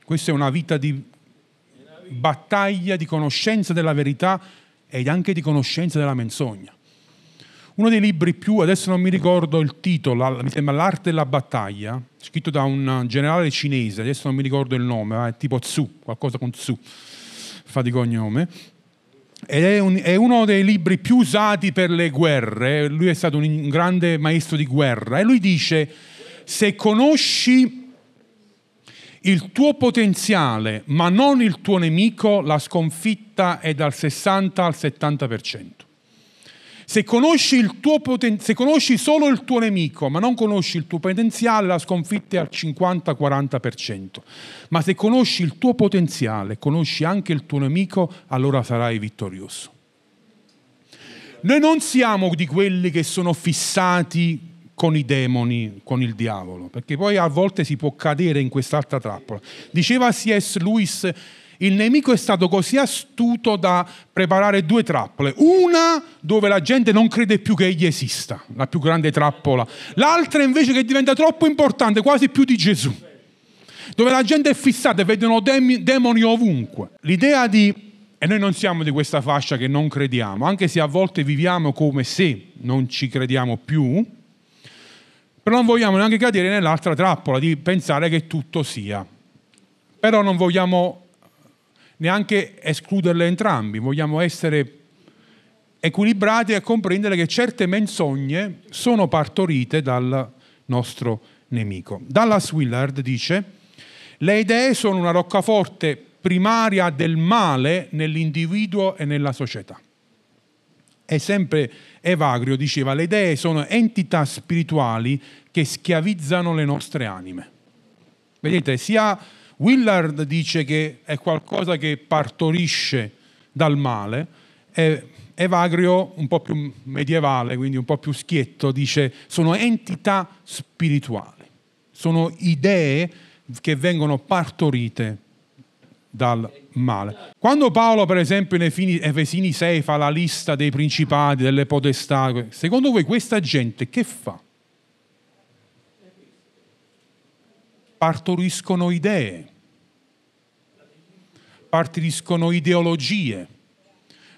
Questa è una vita di battaglia, di conoscenza della verità ed anche di conoscenza della menzogna. Uno dei libri più, adesso non mi ricordo il titolo, mi sembra L'arte della battaglia, scritto da un generale cinese, adesso non mi ricordo il nome, è tipo Tzu, qualcosa con Tzu, fa di cognome. Ed è, un, è, uno dei libri più usati per le guerre, lui è stato un grande maestro di guerra e lui dice, se conosci il tuo potenziale, ma non il tuo nemico, la sconfitta è dal 60 al 70%. Se conosci, poten- se conosci, solo il tuo nemico, ma non conosci il tuo potenziale, la sconfitta è al 50-40%. Ma se conosci il tuo potenziale, conosci anche il tuo nemico, allora sarai vittorioso. Noi non siamo di quelli che sono fissati con i demoni, con il diavolo, perché poi a volte si può cadere in quest'altra trappola. Diceva C.S. Lewis il nemico è stato così astuto da preparare due trappole. Una dove la gente non crede più che egli esista, la più grande trappola. L'altra invece che diventa troppo importante, quasi più di Gesù. Dove la gente è fissata e vedono dem- demoni ovunque. L'idea di... E noi non siamo di questa fascia che non crediamo, anche se a volte viviamo come se non ci crediamo più, però non vogliamo neanche cadere nell'altra trappola di pensare che tutto sia. Però non vogliamo neanche escluderle entrambi, vogliamo essere equilibrati e comprendere che certe menzogne sono partorite dal nostro nemico. Dallas Willard dice, le idee sono una roccaforte primaria del male nell'individuo e nella società. E sempre Evagrio diceva, le idee sono entità spirituali che schiavizzano le nostre anime. Vedete, sia Willard dice che è qualcosa che partorisce dal male e Evagrio, un po' più medievale, quindi un po' più schietto, dice sono entità spirituali, sono idee che vengono partorite dal male. Quando Paolo, per esempio, in Efesini 6 fa la lista dei principati, delle potestà, secondo voi questa gente che fa? Partoriscono idee partoriscono ideologie,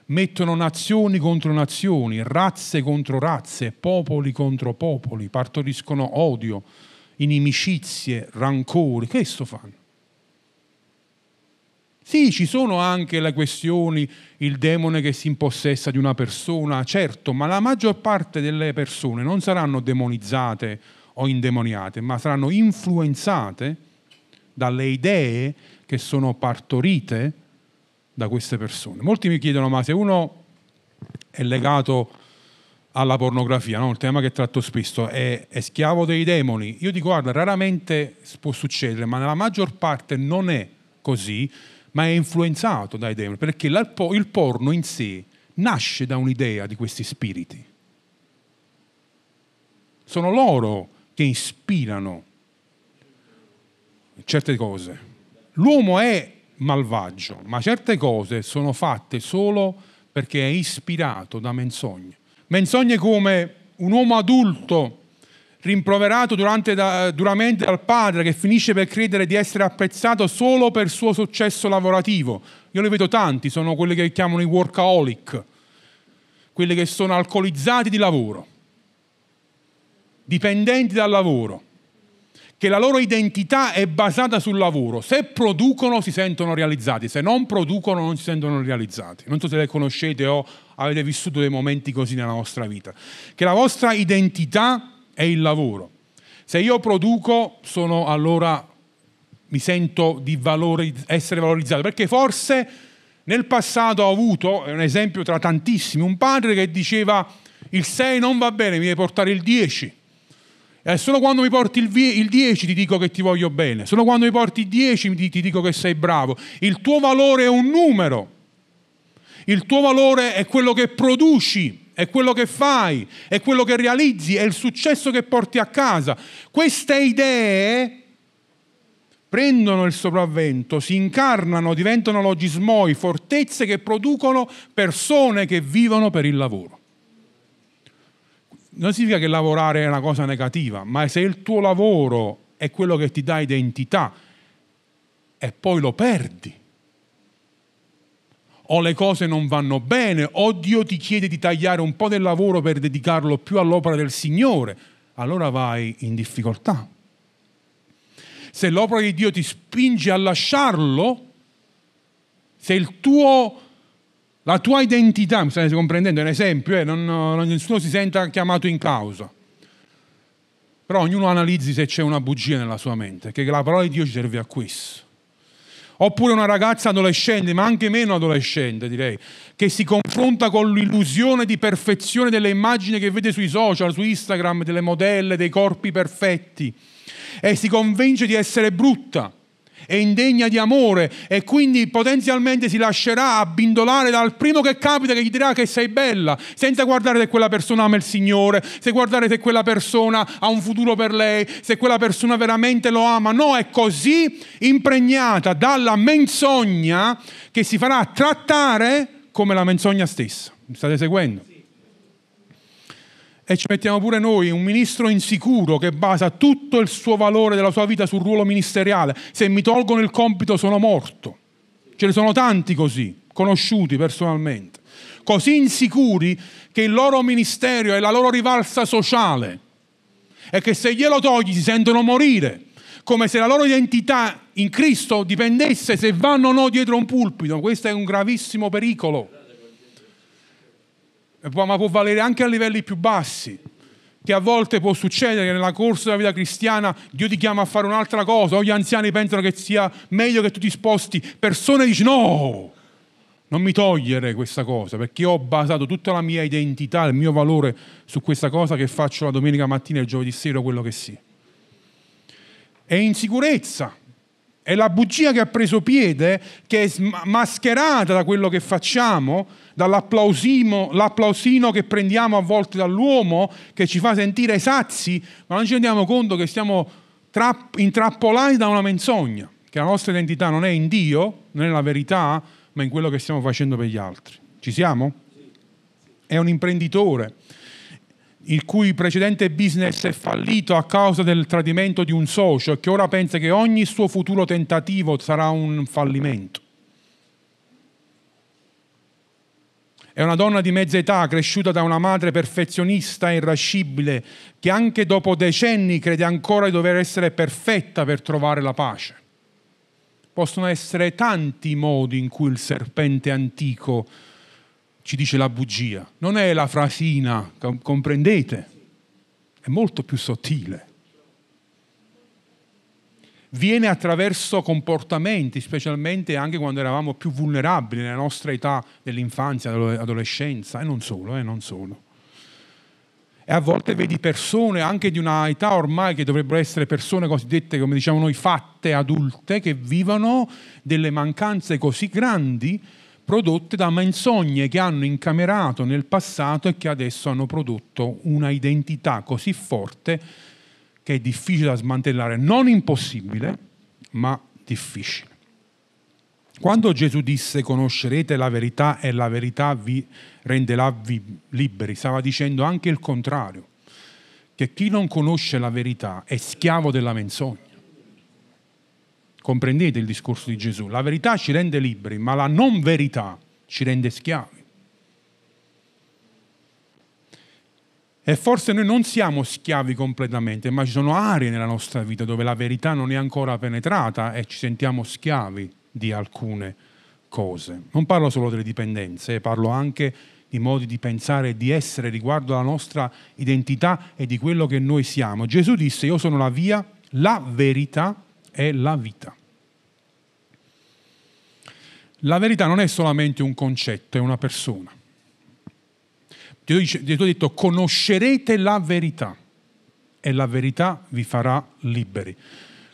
mettono nazioni contro nazioni, razze contro razze, popoli contro popoli, partoriscono odio, inimicizie, rancori, questo fanno. Sì, ci sono anche le questioni, il demone che si impossessa di una persona, certo, ma la maggior parte delle persone non saranno demonizzate o indemoniate, ma saranno influenzate dalle idee che sono partorite da queste persone. Molti mi chiedono, ma se uno è legato alla pornografia, no? il tema che tratto spesso, è, è schiavo dei demoni. Io dico, guarda, raramente può succedere, ma nella maggior parte non è così, ma è influenzato dai demoni, perché il porno in sé nasce da un'idea di questi spiriti. Sono loro che ispirano certe cose. L'uomo è malvagio, ma certe cose sono fatte solo perché è ispirato da menzogne. Menzogne come un uomo adulto rimproverato da, duramente dal padre che finisce per credere di essere apprezzato solo per il suo successo lavorativo. Io li vedo tanti, sono quelli che chiamano i workaholic, quelli che sono alcolizzati di lavoro, dipendenti dal lavoro che la loro identità è basata sul lavoro. Se producono si sentono realizzati, se non producono non si sentono realizzati. Non so se le conoscete o avete vissuto dei momenti così nella vostra vita. Che la vostra identità è il lavoro. Se io produco sono allora mi sento di valori, essere valorizzato, perché forse nel passato ho avuto, è un esempio tra tantissimi, un padre che diceva il 6 non va bene, mi devi portare il 10 è eh, solo quando mi porti il, vie- il 10 ti dico che ti voglio bene, solo quando mi porti il 10 ti dico che sei bravo. Il tuo valore è un numero, il tuo valore è quello che produci è quello che fai, è quello che realizzi, è il successo che porti a casa. Queste idee prendono il sopravvento, si incarnano, diventano logismoi, fortezze che producono persone che vivono per il lavoro non significa che lavorare è una cosa negativa, ma se il tuo lavoro è quello che ti dà identità e poi lo perdi, o le cose non vanno bene, o Dio ti chiede di tagliare un po' del lavoro per dedicarlo più all'opera del Signore, allora vai in difficoltà. Se l'opera di Dio ti spinge a lasciarlo, se il tuo la tua identità, mi state comprendendo, è un esempio, eh? non, non, nessuno si senta chiamato in causa. Però ognuno analizzi se c'è una bugia nella sua mente, che la parola di Dio ci serve a questo. Oppure una ragazza adolescente, ma anche meno adolescente direi, che si confronta con l'illusione di perfezione delle immagini che vede sui social, su Instagram, delle modelle, dei corpi perfetti e si convince di essere brutta è indegna di amore e quindi potenzialmente si lascerà abbindolare dal primo che capita che gli dirà che sei bella, senza guardare se quella persona ama il Signore, se guardare se quella persona ha un futuro per lei, se quella persona veramente lo ama. No, è così impregnata dalla menzogna che si farà trattare come la menzogna stessa. Mi state seguendo? e ci mettiamo pure noi, un ministro insicuro che basa tutto il suo valore della sua vita sul ruolo ministeriale. Se mi tolgono il compito sono morto. Ce ne sono tanti così, conosciuti personalmente. Così insicuri che il loro ministero è la loro rivalsa sociale e che se glielo togli si sentono morire, come se la loro identità in Cristo dipendesse se vanno o no dietro un pulpito. Questo è un gravissimo pericolo. Eh, ma può valere anche a livelli più bassi, che a volte può succedere che nella corsa della vita cristiana Dio ti chiama a fare un'altra cosa, o gli anziani pensano che sia meglio che tu ti sposti, persone dici no, non mi togliere questa cosa, perché io ho basato tutta la mia identità, il mio valore su questa cosa che faccio la domenica mattina e il giovedì sera o quello che sia. È insicurezza, è la bugia che ha preso piede, che è mascherata da quello che facciamo, dall'applausino che prendiamo a volte dall'uomo, che ci fa sentire sazi, ma non ci rendiamo conto che siamo intrappolati da una menzogna, che la nostra identità non è in Dio, non è la verità, ma in quello che stiamo facendo per gli altri. Ci siamo? È un imprenditore il cui precedente business è fallito a causa del tradimento di un socio e che ora pensa che ogni suo futuro tentativo sarà un fallimento. È una donna di mezza età, cresciuta da una madre perfezionista e irrascibile, che anche dopo decenni crede ancora di dover essere perfetta per trovare la pace. Possono essere tanti i modi in cui il serpente antico ci dice la bugia. Non è la frasina, comprendete? È molto più sottile viene attraverso comportamenti, specialmente anche quando eravamo più vulnerabili nella nostra età dell'infanzia, dell'adolescenza e non solo, eh, non solo. E a volte vedi persone anche di una età ormai che dovrebbero essere persone cosiddette, come diciamo noi, fatte, adulte, che vivono delle mancanze così grandi prodotte da menzogne che hanno incamerato nel passato e che adesso hanno prodotto una identità così forte che è difficile da smantellare, non impossibile, ma difficile. Quando Gesù disse conoscerete la verità e la verità vi renderà liberi, stava dicendo anche il contrario, che chi non conosce la verità è schiavo della menzogna. Comprendete il discorso di Gesù? La verità ci rende liberi, ma la non verità ci rende schiavi. E forse noi non siamo schiavi completamente, ma ci sono aree nella nostra vita dove la verità non è ancora penetrata e ci sentiamo schiavi di alcune cose. Non parlo solo delle dipendenze, eh, parlo anche di modi di pensare e di essere riguardo alla nostra identità e di quello che noi siamo. Gesù disse io sono la via, la verità e la vita. La verità non è solamente un concetto, è una persona. Gesù, dice, ha detto conoscerete la verità e la verità vi farà liberi.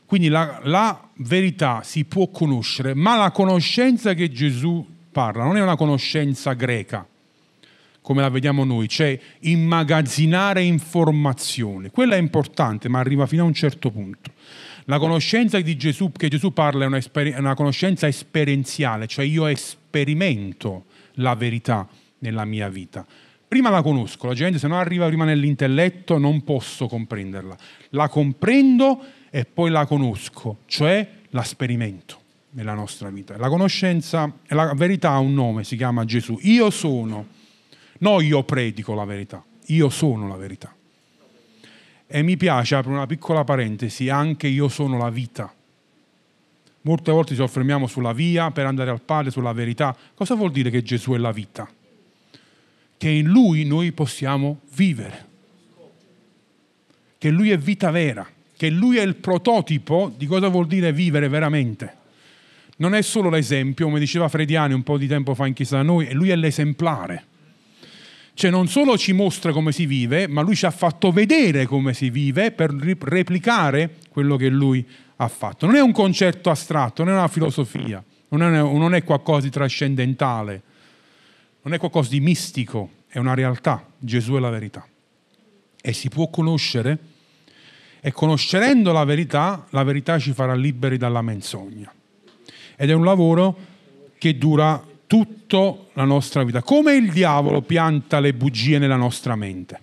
Quindi la, la verità si può conoscere, ma la conoscenza che Gesù parla non è una conoscenza greca, come la vediamo noi, cioè immagazzinare informazioni. Quella è importante, ma arriva fino a un certo punto. La conoscenza di Gesù, che Gesù parla è una, esper- una conoscenza esperienziale, cioè io esperimento la verità nella mia vita prima la conosco, la gente se non arriva prima nell'intelletto non posso comprenderla. La comprendo e poi la conosco, cioè la sperimento nella nostra vita. La conoscenza, la verità ha un nome, si chiama Gesù. Io sono, no io predico la verità, io sono la verità. E mi piace, apro una piccola parentesi, anche io sono la vita. Molte volte ci soffermiamo sulla via per andare al Padre, sulla verità. Cosa vuol dire che Gesù è la vita? che in Lui noi possiamo vivere, che Lui è vita vera, che Lui è il prototipo di cosa vuol dire vivere veramente. Non è solo l'esempio, come diceva Frediani un po' di tempo fa in Chiesa da noi, e Lui è l'esemplare. Cioè non solo ci mostra come si vive, ma Lui ci ha fatto vedere come si vive per replicare quello che Lui ha fatto. Non è un concetto astratto, non è una filosofia, non è, non è qualcosa di trascendentale non è qualcosa di mistico, è una realtà. Gesù è la verità. E si può conoscere e conoscendo la verità, la verità ci farà liberi dalla menzogna. Ed è un lavoro che dura tutta la nostra vita. Come il diavolo pianta le bugie nella nostra mente.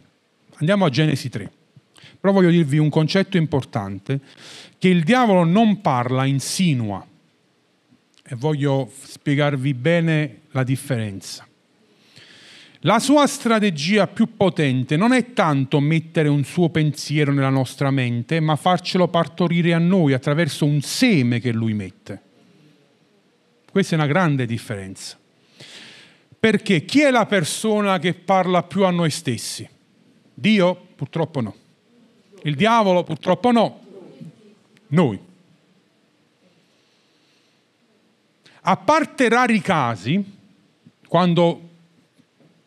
Andiamo a Genesi 3. Però voglio dirvi un concetto importante, che il diavolo non parla, insinua. E voglio spiegarvi bene la differenza. La sua strategia più potente non è tanto mettere un suo pensiero nella nostra mente, ma farcelo partorire a noi attraverso un seme che lui mette. Questa è una grande differenza. Perché chi è la persona che parla più a noi stessi? Dio? Purtroppo no. Il diavolo? Purtroppo no. Noi. A parte rari casi, quando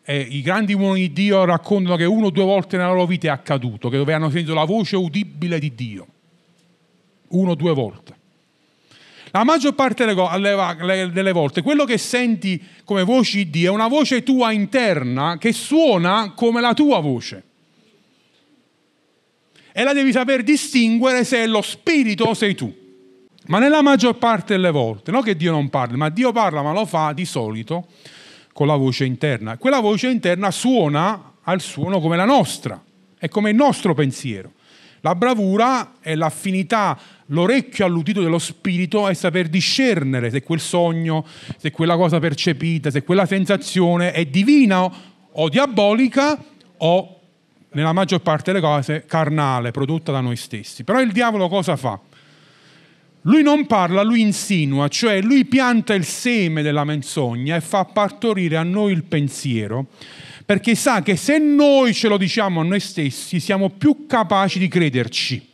eh, i grandi uomini di Dio raccontano che uno o due volte nella loro vita è accaduto, che dove hanno sentito la voce udibile di Dio. Uno o due volte. La maggior parte delle volte quello che senti come voce di Dio è una voce tua interna che suona come la tua voce. E la devi saper distinguere se è lo spirito o sei tu. Ma nella maggior parte delle volte, non che Dio non parli, ma Dio parla, ma lo fa di solito con la voce interna. Quella voce interna suona al suono come la nostra, è come il nostro pensiero. La bravura è l'affinità, l'orecchio all'udito dello spirito è saper discernere se quel sogno, se quella cosa percepita, se quella sensazione è divina o diabolica o nella maggior parte delle cose carnale, prodotta da noi stessi. Però il diavolo cosa fa? Lui non parla, lui insinua, cioè lui pianta il seme della menzogna e fa partorire a noi il pensiero, perché sa che se noi ce lo diciamo a noi stessi siamo più capaci di crederci.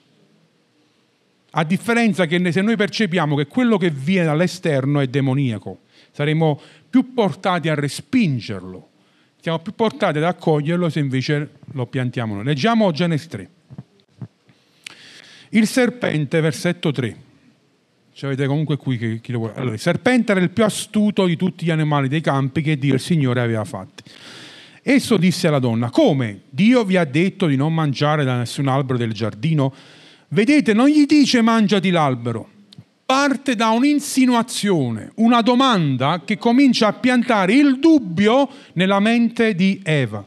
A differenza che se noi percepiamo che quello che viene dall'esterno è demoniaco, saremo più portati a respingerlo, siamo più portati ad accoglierlo se invece lo piantiamo noi. Leggiamo Genesi 3. Il serpente, versetto 3. Cioè, avete comunque qui che, chi lo vuole. Allora, il serpente era il più astuto di tutti gli animali dei campi che Dio il Signore aveva fatti. Esso disse alla donna, come? Dio vi ha detto di non mangiare da nessun albero del giardino? Vedete, non gli dice mangiati l'albero. Parte da un'insinuazione, una domanda che comincia a piantare il dubbio nella mente di Eva.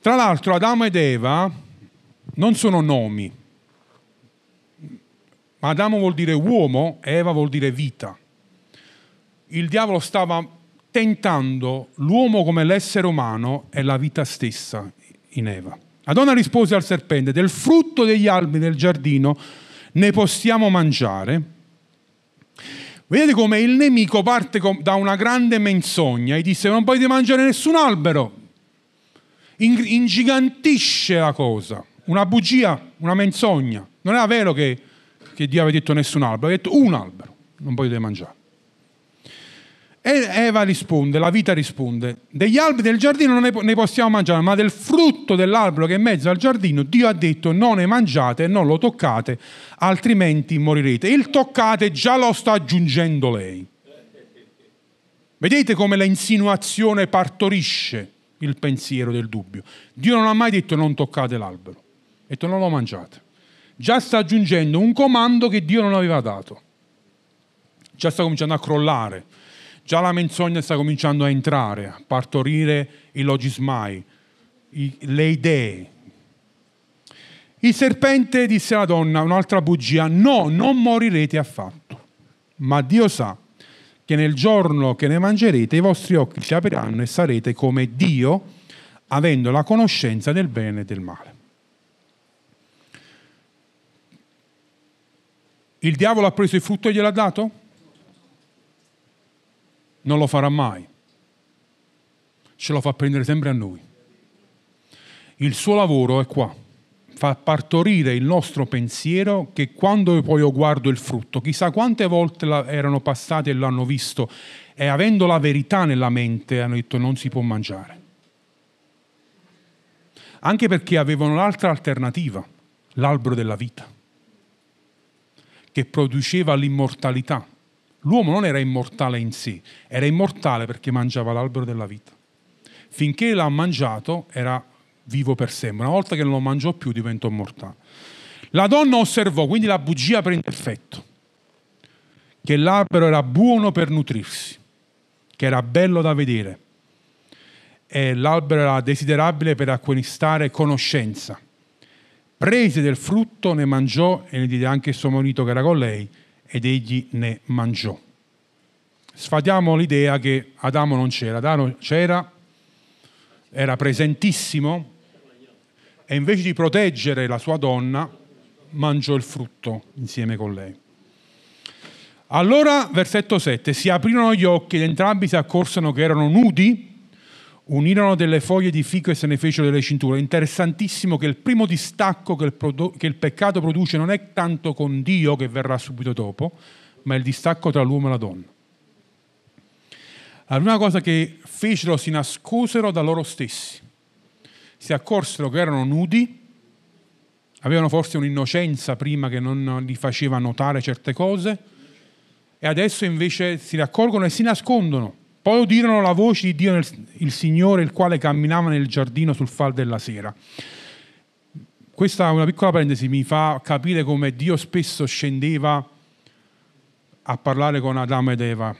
Tra l'altro Adamo ed Eva non sono nomi, ma Adamo vuol dire uomo e Eva vuol dire vita. Il diavolo stava tentando l'uomo come l'essere umano e la vita stessa in Eva. La donna rispose al serpente, del frutto degli alberi del giardino ne possiamo mangiare. Vedete come il nemico parte da una grande menzogna e disse non potete mangiare nessun albero. ingigantisce la cosa, una bugia, una menzogna. Non era vero che che Dio aveva detto nessun albero, ha detto un albero, non potete mangiare. E Eva risponde, la vita risponde, degli alberi del giardino non ne possiamo mangiare, ma del frutto dell'albero che è in mezzo al giardino Dio ha detto non ne mangiate, non lo toccate, altrimenti morirete. Il toccate già lo sta aggiungendo lei. Vedete come la insinuazione partorisce il pensiero del dubbio. Dio non ha mai detto non toccate l'albero, ha detto non lo mangiate già sta aggiungendo un comando che Dio non aveva dato. Già sta cominciando a crollare, già la menzogna sta cominciando a entrare, a partorire i logismai, i, le idee. Il serpente disse alla donna un'altra bugia, no, non morirete affatto, ma Dio sa che nel giorno che ne mangerete i vostri occhi si apriranno e sarete come Dio, avendo la conoscenza del bene e del male. Il diavolo ha preso il frutto e gliel'ha dato? Non lo farà mai. Ce lo fa prendere sempre a noi. Il suo lavoro è qua. Fa partorire il nostro pensiero che quando poi io guardo il frutto, chissà quante volte erano passate e l'hanno visto, e avendo la verità nella mente hanno detto non si può mangiare. Anche perché avevano un'altra alternativa, l'albero della vita che produceva l'immortalità. L'uomo non era immortale in sé, era immortale perché mangiava l'albero della vita. Finché l'ha mangiato era vivo per sempre, una volta che non lo mangiò più diventò mortale. La donna osservò, quindi la bugia prende effetto, che l'albero era buono per nutrirsi, che era bello da vedere e l'albero era desiderabile per acquistare conoscenza Prese del frutto, ne mangiò e ne diede anche il suo marito che era con lei ed egli ne mangiò. Sfatiamo l'idea che Adamo non c'era. Adamo c'era, era presentissimo e invece di proteggere la sua donna mangiò il frutto insieme con lei. Allora, versetto 7, si aprirono gli occhi ed entrambi si accorsero che erano nudi Unirono delle foglie di fico e se ne fecero delle cinture. Interessantissimo che il primo distacco che il, prodo- che il peccato produce non è tanto con Dio che verrà subito dopo, ma il distacco tra l'uomo e la donna. La prima cosa che fecero si nascosero da loro stessi, si accorsero che erano nudi, avevano forse un'innocenza prima che non li faceva notare certe cose, e adesso invece si raccolgono e si nascondono. Poi udirono la voce di Dio, nel, il Signore, il quale camminava nel giardino sul far della sera. Questa è una piccola parentesi, mi fa capire come Dio spesso scendeva a parlare con Adamo ed Eva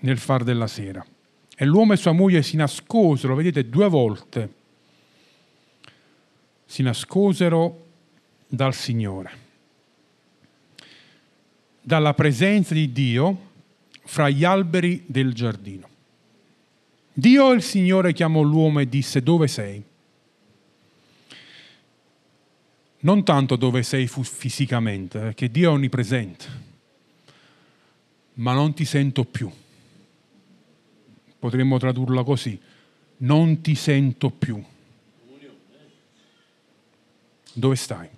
nel far della sera. E l'uomo e sua moglie si nascosero, vedete, due volte. Si nascosero dal Signore, dalla presenza di Dio fra gli alberi del giardino. Dio il Signore chiamò l'uomo e disse dove sei? Non tanto dove sei fisicamente, perché eh, Dio è onnipresente, ma non ti sento più. Potremmo tradurla così, non ti sento più. Dove stai?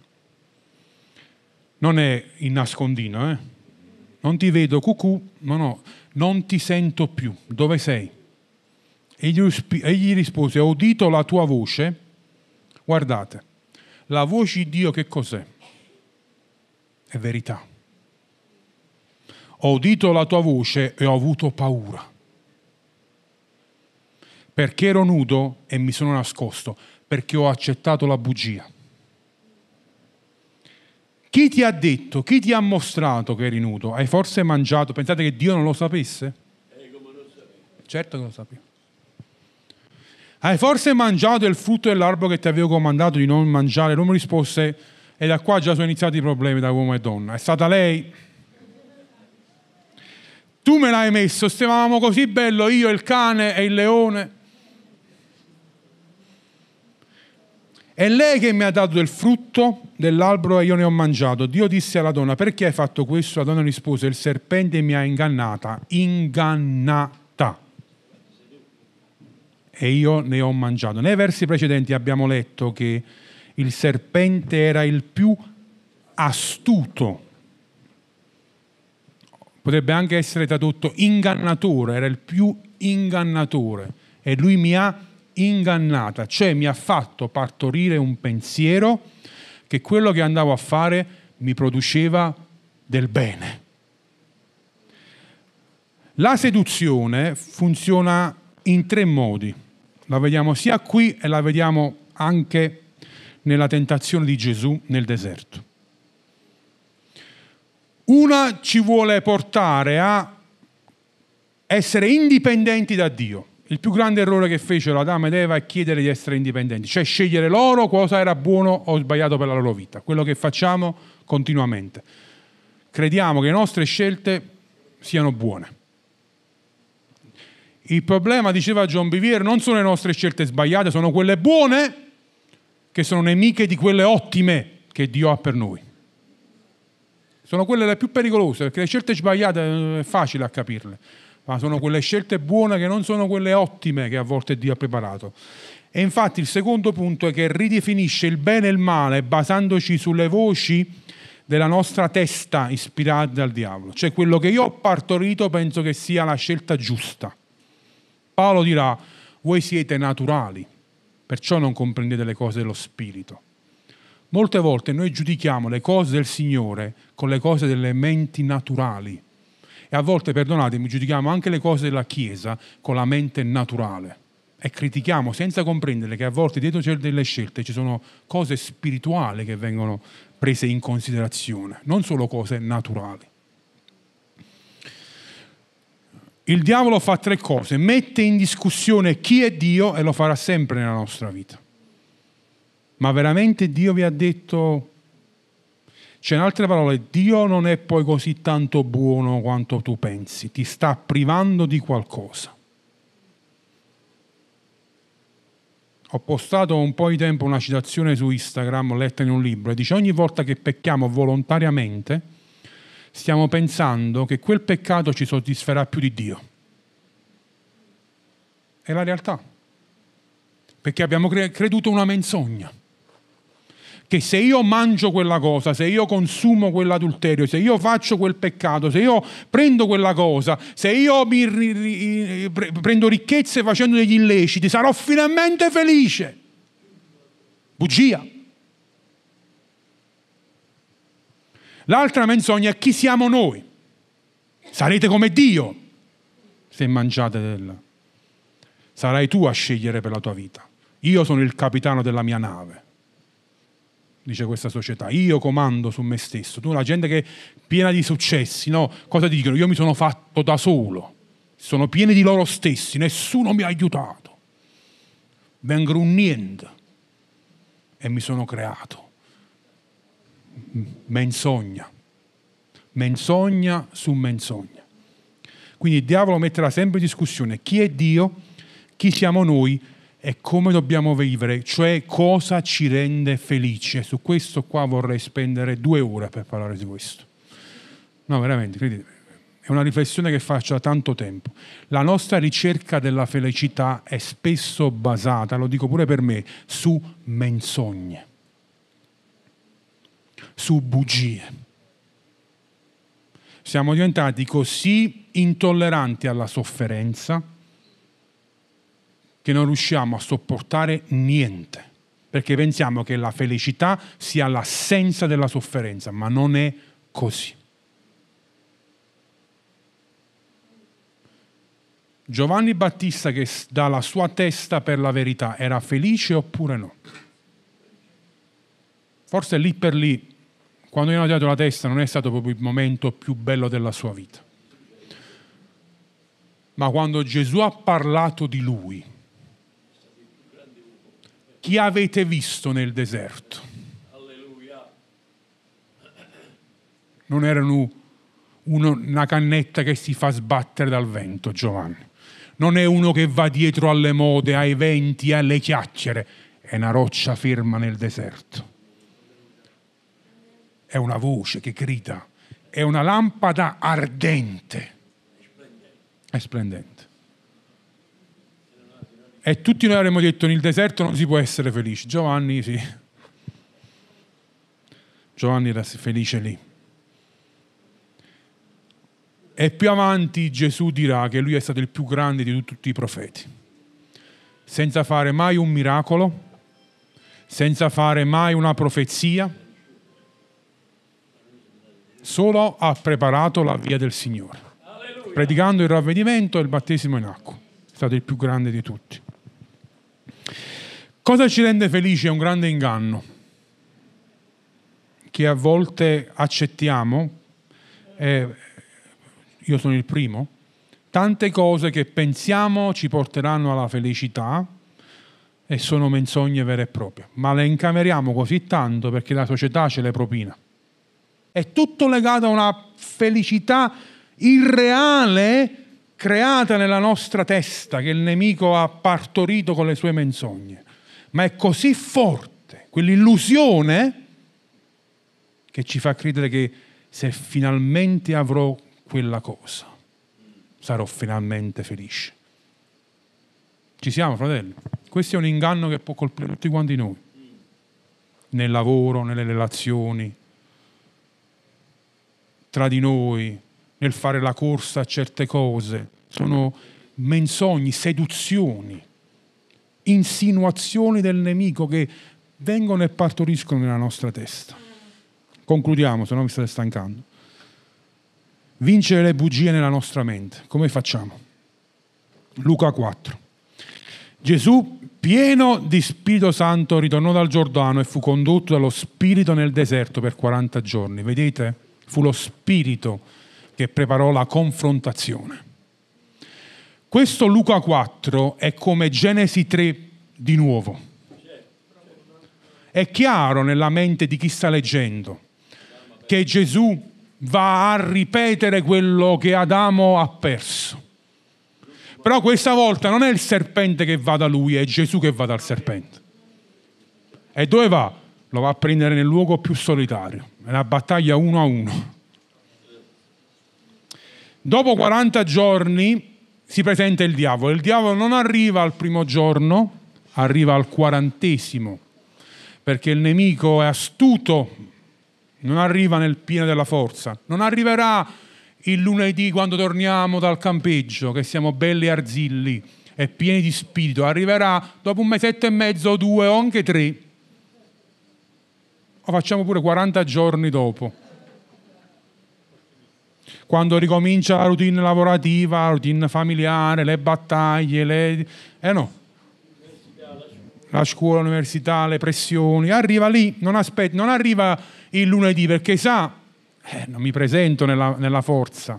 Non è in nascondino, eh? non ti vedo cucù, no, no, non ti sento più, dove sei? Egli rispose, ho udito la tua voce, guardate, la voce di Dio che cos'è? È verità. Ho udito la tua voce e ho avuto paura. Perché ero nudo e mi sono nascosto, perché ho accettato la bugia. Chi ti ha detto, chi ti ha mostrato che eri nudo? Hai forse mangiato? Pensate che Dio non lo sapesse? Certo che lo sapeva. Hai forse mangiato il frutto dell'albero che ti avevo comandato di non mangiare? L'uomo rispose, e da qua già sono iniziati i problemi da uomo e donna. È stata lei. Tu me l'hai messo, stavamo così bello io, il cane e il leone. È lei che mi ha dato del frutto dell'albero e io ne ho mangiato. Dio disse alla donna, perché hai fatto questo? La donna rispose, il serpente mi ha ingannata, ingannata. E io ne ho mangiato. Nei versi precedenti abbiamo letto che il serpente era il più astuto. Potrebbe anche essere tradotto ingannatore, era il più ingannatore. E lui mi ha ingannata, cioè mi ha fatto partorire un pensiero che quello che andavo a fare mi produceva del bene. La seduzione funziona in tre modi, la vediamo sia qui e la vediamo anche nella tentazione di Gesù nel deserto. Una ci vuole portare a essere indipendenti da Dio il più grande errore che fecero Adamo ed Eva è chiedere di essere indipendenti, cioè scegliere loro cosa era buono o sbagliato per la loro vita, quello che facciamo continuamente. Crediamo che le nostre scelte siano buone. Il problema, diceva John Bivier, non sono le nostre scelte sbagliate, sono quelle buone che sono nemiche di quelle ottime che Dio ha per noi. Sono quelle le più pericolose, perché le scelte sbagliate eh, è facile a capirle ma sono quelle scelte buone che non sono quelle ottime che a volte Dio ha preparato. E infatti il secondo punto è che ridefinisce il bene e il male basandoci sulle voci della nostra testa ispirate dal diavolo. Cioè quello che io ho partorito penso che sia la scelta giusta. Paolo dirà, voi siete naturali, perciò non comprendete le cose dello Spirito. Molte volte noi giudichiamo le cose del Signore con le cose delle menti naturali e a volte, perdonatemi, giudichiamo anche le cose della Chiesa con la mente naturale e critichiamo senza comprendere che a volte dietro c'è delle scelte ci sono cose spirituali che vengono prese in considerazione, non solo cose naturali. Il diavolo fa tre cose, mette in discussione chi è Dio e lo farà sempre nella nostra vita. Ma veramente Dio vi ha detto cioè, in altre parole, Dio non è poi così tanto buono quanto tu pensi, ti sta privando di qualcosa. Ho postato un po' di tempo una citazione su Instagram, letta in un libro, e dice ogni volta che pecchiamo volontariamente stiamo pensando che quel peccato ci soddisferà più di Dio. È la realtà, perché abbiamo creduto una menzogna che se io mangio quella cosa, se io consumo quell'adulterio, se io faccio quel peccato, se io prendo quella cosa, se io mi ri, ri, pre, prendo ricchezze facendo degli illeciti, sarò finalmente felice. Bugia. L'altra menzogna è chi siamo noi. Sarete come Dio se mangiate del... Sarai tu a scegliere per la tua vita. Io sono il capitano della mia nave dice questa società, io comando su me stesso. Tu la gente che è piena di successi, no? Cosa dicono? Io mi sono fatto da solo, sono pieni di loro stessi, nessuno mi ha aiutato. Vengo un niente e mi sono creato. Menzogna, menzogna su menzogna. Quindi il diavolo metterà sempre in discussione chi è Dio, chi siamo noi, e come dobbiamo vivere, cioè cosa ci rende felici. E su questo qua vorrei spendere due ore per parlare di questo. No, veramente, credetemi, è una riflessione che faccio da tanto tempo. La nostra ricerca della felicità è spesso basata, lo dico pure per me, su menzogne, su bugie. Siamo diventati così intolleranti alla sofferenza, che non riusciamo a sopportare niente, perché pensiamo che la felicità sia l'assenza della sofferenza, ma non è così. Giovanni Battista che dà la sua testa per la verità era felice oppure no? Forse lì per lì, quando gli hanno dato la testa, non è stato proprio il momento più bello della sua vita. Ma quando Gesù ha parlato di lui, chi avete visto nel deserto? Alleluia. Non erano uno, una cannetta che si fa sbattere dal vento, Giovanni. Non è uno che va dietro alle mode, ai venti, alle chiacchiere. È una roccia ferma nel deserto. È una voce che grida. È una lampada ardente. È splendente. E tutti noi avremmo detto nel deserto non si può essere felici. Giovanni sì. Giovanni era felice lì. E più avanti Gesù dirà che lui è stato il più grande di tutti i profeti, senza fare mai un miracolo, senza fare mai una profezia, solo ha preparato la via del Signore, predicando il ravvedimento e il battesimo in acqua. È stato il più grande di tutti. Cosa ci rende felici è un grande inganno che a volte accettiamo, eh, io sono il primo, tante cose che pensiamo ci porteranno alla felicità e sono menzogne vere e proprie, ma le incameriamo così tanto perché la società ce le propina. È tutto legato a una felicità irreale creata nella nostra testa che il nemico ha partorito con le sue menzogne, ma è così forte quell'illusione che ci fa credere che se finalmente avrò quella cosa, sarò finalmente felice. Ci siamo, fratelli? Questo è un inganno che può colpire tutti quanti noi, nel lavoro, nelle relazioni, tra di noi, nel fare la corsa a certe cose, sono menzogne, seduzioni, insinuazioni del nemico che vengono e partoriscono nella nostra testa. Concludiamo, se no mi state stancando. Vincere le bugie nella nostra mente, come facciamo? Luca 4. Gesù, pieno di Spirito Santo, ritornò dal Giordano e fu condotto dallo Spirito nel deserto per 40 giorni. Vedete? Fu lo Spirito che preparò la confrontazione. Questo Luca 4 è come Genesi 3 di nuovo. È chiaro nella mente di chi sta leggendo che Gesù va a ripetere quello che Adamo ha perso. Però questa volta non è il serpente che va da lui, è Gesù che va dal serpente. E dove va? Lo va a prendere nel luogo più solitario. È una battaglia uno a uno. Dopo 40 giorni si presenta il diavolo. Il diavolo non arriva al primo giorno, arriva al quarantesimo, perché il nemico è astuto, non arriva nel pieno della forza, non arriverà il lunedì quando torniamo dal campeggio, che siamo belli arzilli e pieni di spirito, arriverà dopo un mesetto e mezzo, due o anche tre, o facciamo pure 40 giorni dopo quando ricomincia la routine lavorativa, la routine familiare, le battaglie, le... Eh no, la scuola, l'università, le pressioni, arriva lì, non, aspetta, non arriva il lunedì perché sa, eh, non mi presento nella, nella forza.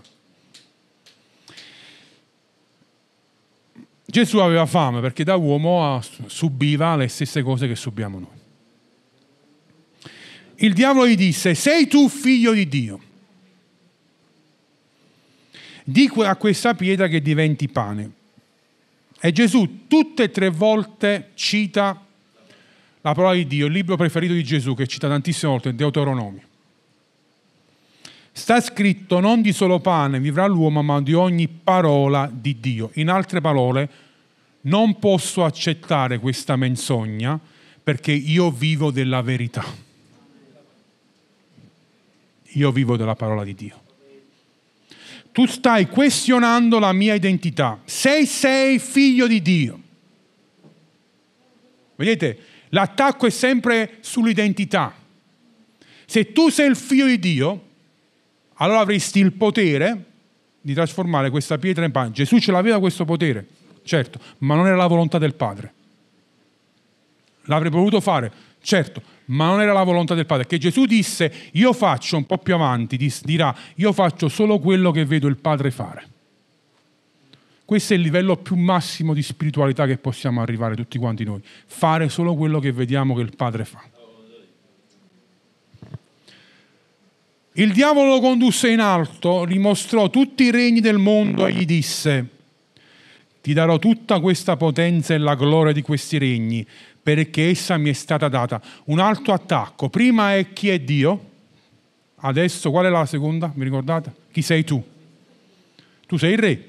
Gesù aveva fame perché da uomo subiva le stesse cose che subiamo noi. Il diavolo gli disse, sei tu figlio di Dio. Dico a questa pietra che diventi pane. E Gesù tutte e tre volte cita la parola di Dio, il libro preferito di Gesù che cita tantissime volte, Deuteronomio. Sta scritto non di solo pane vivrà l'uomo, ma di ogni parola di Dio. In altre parole, non posso accettare questa menzogna perché io vivo della verità. Io vivo della parola di Dio tu stai questionando la mia identità. Sei sei figlio di Dio. Vedete, l'attacco è sempre sull'identità. Se tu sei il figlio di Dio, allora avresti il potere di trasformare questa pietra in pane. Gesù ce l'aveva questo potere, certo, ma non era la volontà del Padre. L'avrebbe voluto fare, Certo, ma non era la volontà del Padre, che Gesù disse, io faccio un po' più avanti, dirà, io faccio solo quello che vedo il Padre fare. Questo è il livello più massimo di spiritualità che possiamo arrivare tutti quanti noi, fare solo quello che vediamo che il Padre fa. Il diavolo lo condusse in alto, gli tutti i regni del mondo e gli disse, ti darò tutta questa potenza e la gloria di questi regni, perché essa mi è stata data. Un altro attacco. Prima è chi è Dio, adesso qual è la seconda? Vi ricordate? Chi sei tu? Tu sei il re.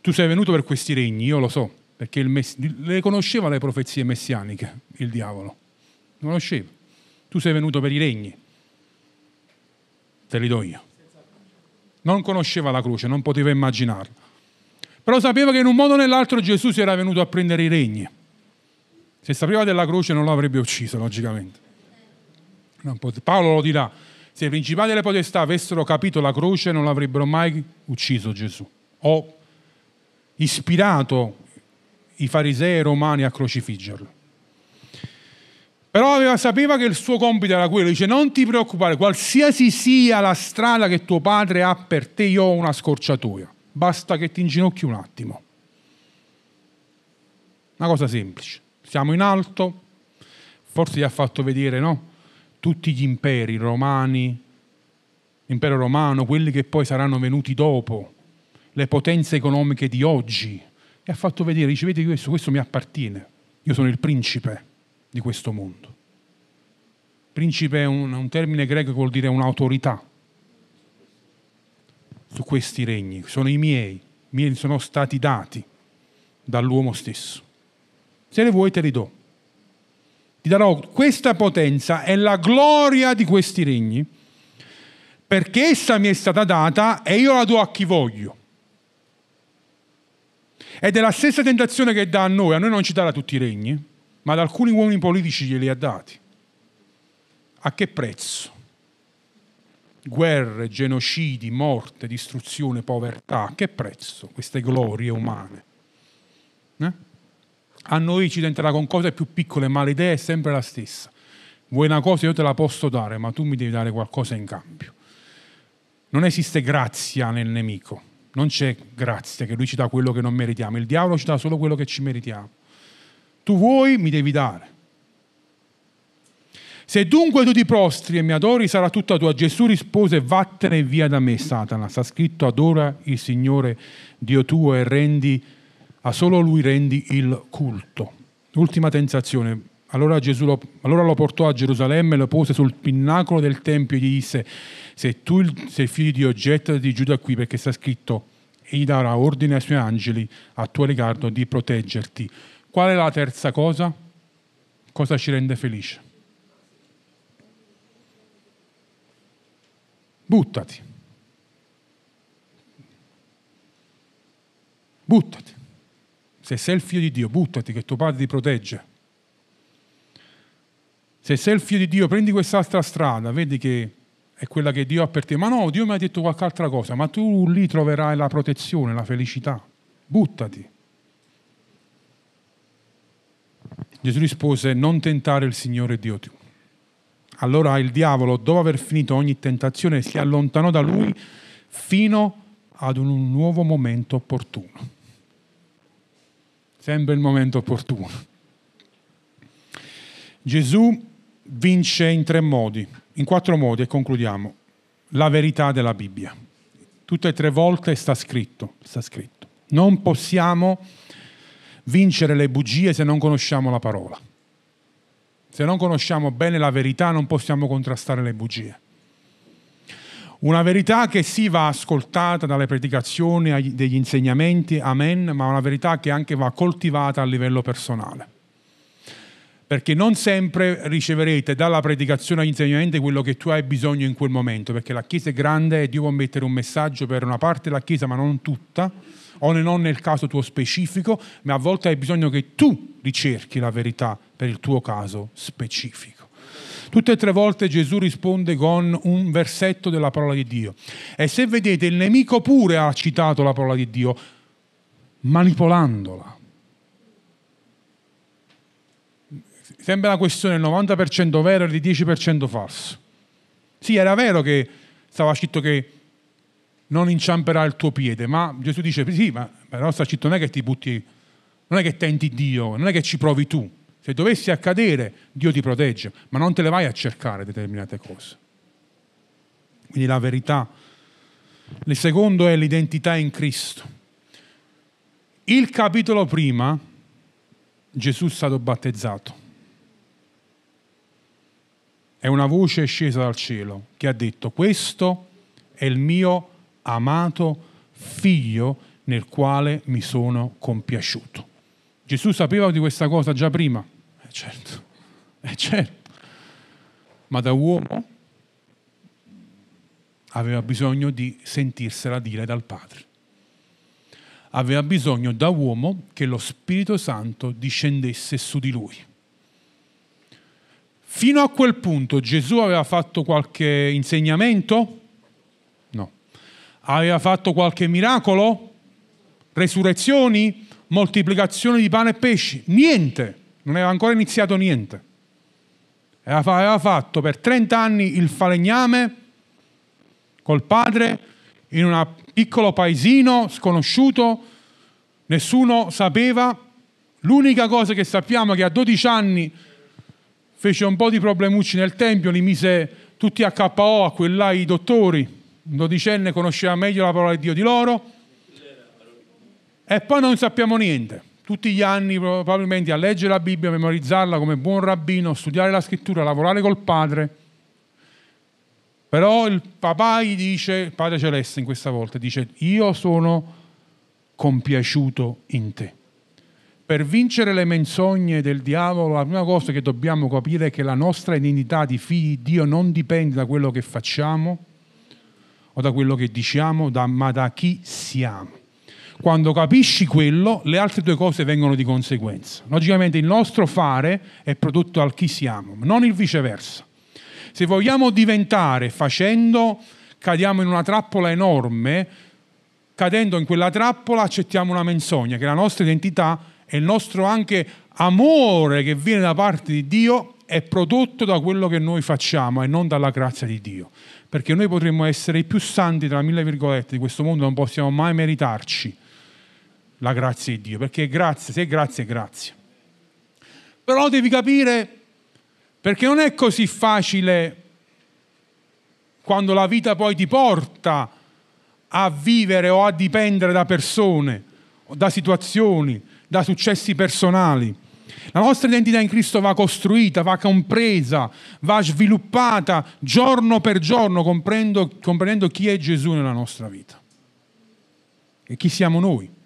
Tu sei venuto per questi regni, io lo so, perché mess- le conosceva le profezie messianiche, il diavolo. Le conosceva. Tu sei venuto per i regni. Te li do io. Non conosceva la croce, non poteva immaginarla però sapeva che in un modo o nell'altro Gesù si era venuto a prendere i regni. Se sapeva della croce non l'avrebbe ucciso, logicamente. Paolo lo dirà, se i principali delle potestà avessero capito la croce non l'avrebbero mai ucciso Gesù o ispirato i farisei romani a crocifiggerlo. Però aveva, sapeva che il suo compito era quello, dice non ti preoccupare, qualsiasi sia la strada che tuo padre ha per te, io ho una scorciatoia basta che ti inginocchi un attimo. Una cosa semplice. Siamo in alto, forse gli ha fatto vedere no? tutti gli imperi romani, l'impero romano, quelli che poi saranno venuti dopo, le potenze economiche di oggi. E ha fatto vedere, dice, vedi questo, questo mi appartiene, io sono il principe di questo mondo. Principe è un, un termine greco che vuol dire un'autorità su questi regni, sono i miei, mi sono stati dati dall'uomo stesso. Se le vuoi te li do. Ti darò questa potenza e la gloria di questi regni, perché essa mi è stata data e io la do a chi voglio. Ed è la stessa tentazione che dà a noi, a noi non ci darà tutti i regni, ma ad alcuni uomini politici glieli ha dati. A che prezzo? guerre, genocidi, morte, distruzione, povertà, che prezzo queste glorie umane? Eh? A noi ci diventerà con cose più piccole, ma l'idea è sempre la stessa. Vuoi una cosa, io te la posso dare, ma tu mi devi dare qualcosa in cambio. Non esiste grazia nel nemico, non c'è grazia che lui ci dà quello che non meritiamo, il diavolo ci dà solo quello che ci meritiamo. Tu vuoi, mi devi dare se dunque tu ti prostri e mi adori, sarà tutta tua. Gesù rispose, vattene via da me, Satana. Sta scritto, adora il Signore Dio tuo e rendi, a solo Lui rendi il culto. Ultima tentazione. Allora Gesù lo, allora lo portò a Gerusalemme, lo pose sul pinnacolo del Tempio e gli disse, se tu sei figlio di Dio, gettati giù da qui, perché sta scritto, egli darà ordine ai suoi angeli a tuo riguardo di proteggerti. Qual è la terza cosa? Cosa ci rende felice? Buttati. Buttati. Se sei il figlio di Dio, buttati che tuo padre ti protegge. Se sei il figlio di Dio, prendi quest'altra strada, vedi che è quella che Dio ha per te. Ma no, Dio mi ha detto qualche altra cosa, ma tu lì troverai la protezione, la felicità. Buttati. Gesù rispose, non tentare il Signore Dio tuo. Allora il diavolo, dopo aver finito ogni tentazione, si allontanò da lui fino ad un nuovo momento opportuno. Sempre il momento opportuno. Gesù vince in tre modi, in quattro modi e concludiamo. La verità della Bibbia. Tutte e tre volte sta scritto, sta scritto. Non possiamo vincere le bugie se non conosciamo la parola. Se non conosciamo bene la verità non possiamo contrastare le bugie. Una verità che sì va ascoltata dalle predicazioni, degli insegnamenti, amen, ma una verità che anche va coltivata a livello personale. Perché non sempre riceverete dalla predicazione agli insegnamenti quello che tu hai bisogno in quel momento, perché la Chiesa è grande e Dio può mettere un messaggio per una parte della Chiesa, ma non tutta, o non nel caso tuo specifico, ma a volte hai bisogno che tu ricerchi la verità per il tuo caso specifico. Tutte e tre volte Gesù risponde con un versetto della parola di Dio. E se vedete, il nemico pure ha citato la parola di Dio, manipolandola. Sembra la questione del 90% vero e del 10% falso. Sì, era vero che stava scritto che non inciamperà il tuo piede, ma Gesù dice, sì, ma però sta scritto non è che ti butti non è che tenti Dio, non è che ci provi tu. Se dovessi accadere, Dio ti protegge, ma non te le vai a cercare determinate cose. Quindi la verità. Il secondo è l'identità in Cristo. Il capitolo prima, Gesù è stato battezzato. È una voce scesa dal cielo che ha detto, questo è il mio amato figlio nel quale mi sono compiaciuto. Gesù sapeva di questa cosa già prima, è eh, certo, è eh, certo, ma da uomo aveva bisogno di sentirsela dire dal Padre. Aveva bisogno da uomo che lo Spirito Santo discendesse su di lui. Fino a quel punto Gesù aveva fatto qualche insegnamento? No. Aveva fatto qualche miracolo? Resurrezioni? No moltiplicazione di pane e pesci, niente, non aveva ancora iniziato niente. Aveva fatto per 30 anni il falegname col padre in un piccolo paesino sconosciuto, nessuno sapeva. L'unica cosa che sappiamo è che a 12 anni fece un po' di problemucci nel tempio, li mise tutti a KO a là i dottori, un dodicenne conosceva meglio la parola di Dio di loro e poi non sappiamo niente. Tutti gli anni probabilmente a leggere la Bibbia, memorizzarla come buon rabbino, studiare la scrittura, lavorare col padre. Però il papà gli dice, il Padre Celeste in questa volta, dice io sono compiaciuto in te. Per vincere le menzogne del diavolo, la prima cosa che dobbiamo capire è che la nostra identità di figli di Dio non dipende da quello che facciamo o da quello che diciamo, ma da chi siamo. Quando capisci quello, le altre due cose vengono di conseguenza. Logicamente il nostro fare è prodotto al chi siamo, non il viceversa. Se vogliamo diventare facendo, cadiamo in una trappola enorme, cadendo in quella trappola accettiamo una menzogna, che la nostra identità e il nostro anche amore che viene da parte di Dio è prodotto da quello che noi facciamo e non dalla grazia di Dio. Perché noi potremmo essere i più santi, tra mille virgolette, di questo mondo, non possiamo mai meritarci la grazia di Dio, perché grazie, se grazie, grazie. Però devi capire perché non è così facile quando la vita poi ti porta a vivere o a dipendere da persone, da situazioni, da successi personali. La nostra identità in Cristo va costruita, va compresa, va sviluppata giorno per giorno, comprendendo chi è Gesù nella nostra vita e chi siamo noi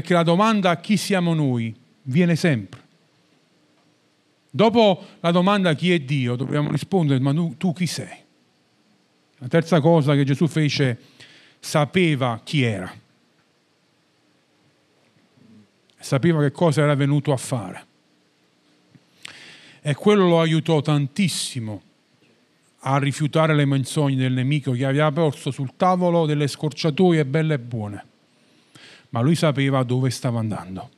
perché la domanda chi siamo noi viene sempre. Dopo la domanda chi è Dio, dobbiamo rispondere, ma tu, tu chi sei? La terza cosa che Gesù fece, sapeva chi era. Sapeva che cosa era venuto a fare. E quello lo aiutò tantissimo a rifiutare le menzogne del nemico che aveva posto sul tavolo delle scorciatoie belle e buone ma lui sapeva dove stava andando.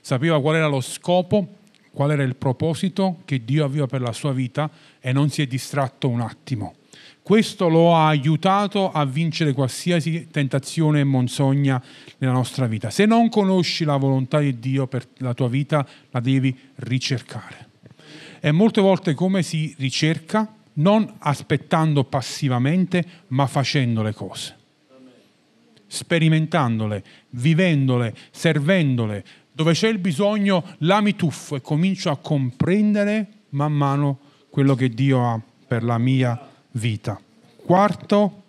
Sapeva qual era lo scopo, qual era il proposito che Dio aveva per la sua vita e non si è distratto un attimo. Questo lo ha aiutato a vincere qualsiasi tentazione e monsogna nella nostra vita. Se non conosci la volontà di Dio per la tua vita, la devi ricercare. E molte volte come si ricerca? Non aspettando passivamente, ma facendo le cose sperimentandole, vivendole, servendole. Dove c'è il bisogno, là mi tuffo e comincio a comprendere man mano quello che Dio ha per la mia vita. Quarto,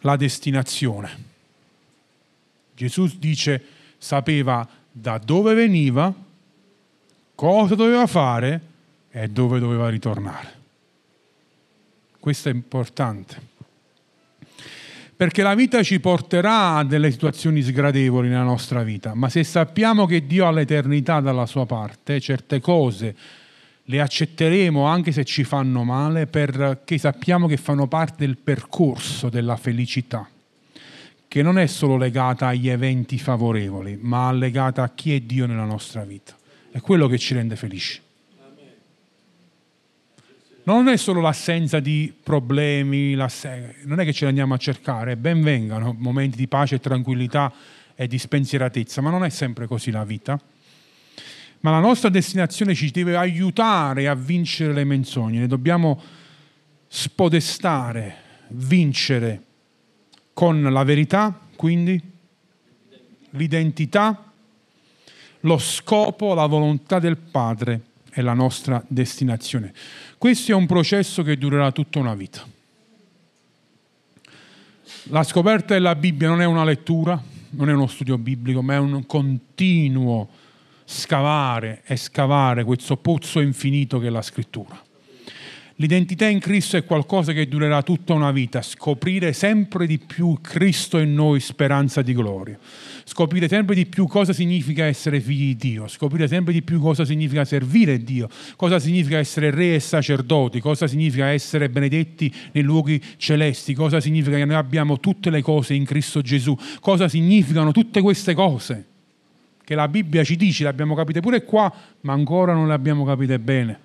la destinazione. Gesù dice, sapeva da dove veniva, cosa doveva fare e dove doveva ritornare. Questo è importante perché la vita ci porterà a delle situazioni sgradevoli nella nostra vita, ma se sappiamo che Dio ha l'eternità dalla sua parte, certe cose le accetteremo anche se ci fanno male, perché sappiamo che fanno parte del percorso della felicità, che non è solo legata agli eventi favorevoli, ma legata a chi è Dio nella nostra vita. È quello che ci rende felici non è solo l'assenza di problemi, non è che ce li andiamo a cercare, ben vengano momenti di pace e tranquillità e di spensieratezza, ma non è sempre così la vita. Ma la nostra destinazione ci deve aiutare a vincere le menzogne, le dobbiamo spodestare, vincere con la verità, quindi l'identità, lo scopo, la volontà del Padre è la nostra destinazione. Questo è un processo che durerà tutta una vita. La scoperta della Bibbia non è una lettura, non è uno studio biblico, ma è un continuo scavare e scavare questo pozzo infinito che è la scrittura. L'identità in Cristo è qualcosa che durerà tutta una vita, scoprire sempre di più Cristo in noi speranza di gloria, scoprire sempre di più cosa significa essere figli di Dio, scoprire sempre di più cosa significa servire Dio, cosa significa essere re e sacerdoti, cosa significa essere benedetti nei luoghi celesti, cosa significa che noi abbiamo tutte le cose in Cristo Gesù, cosa significano tutte queste cose che la Bibbia ci dice, le abbiamo capite pure qua, ma ancora non le abbiamo capite bene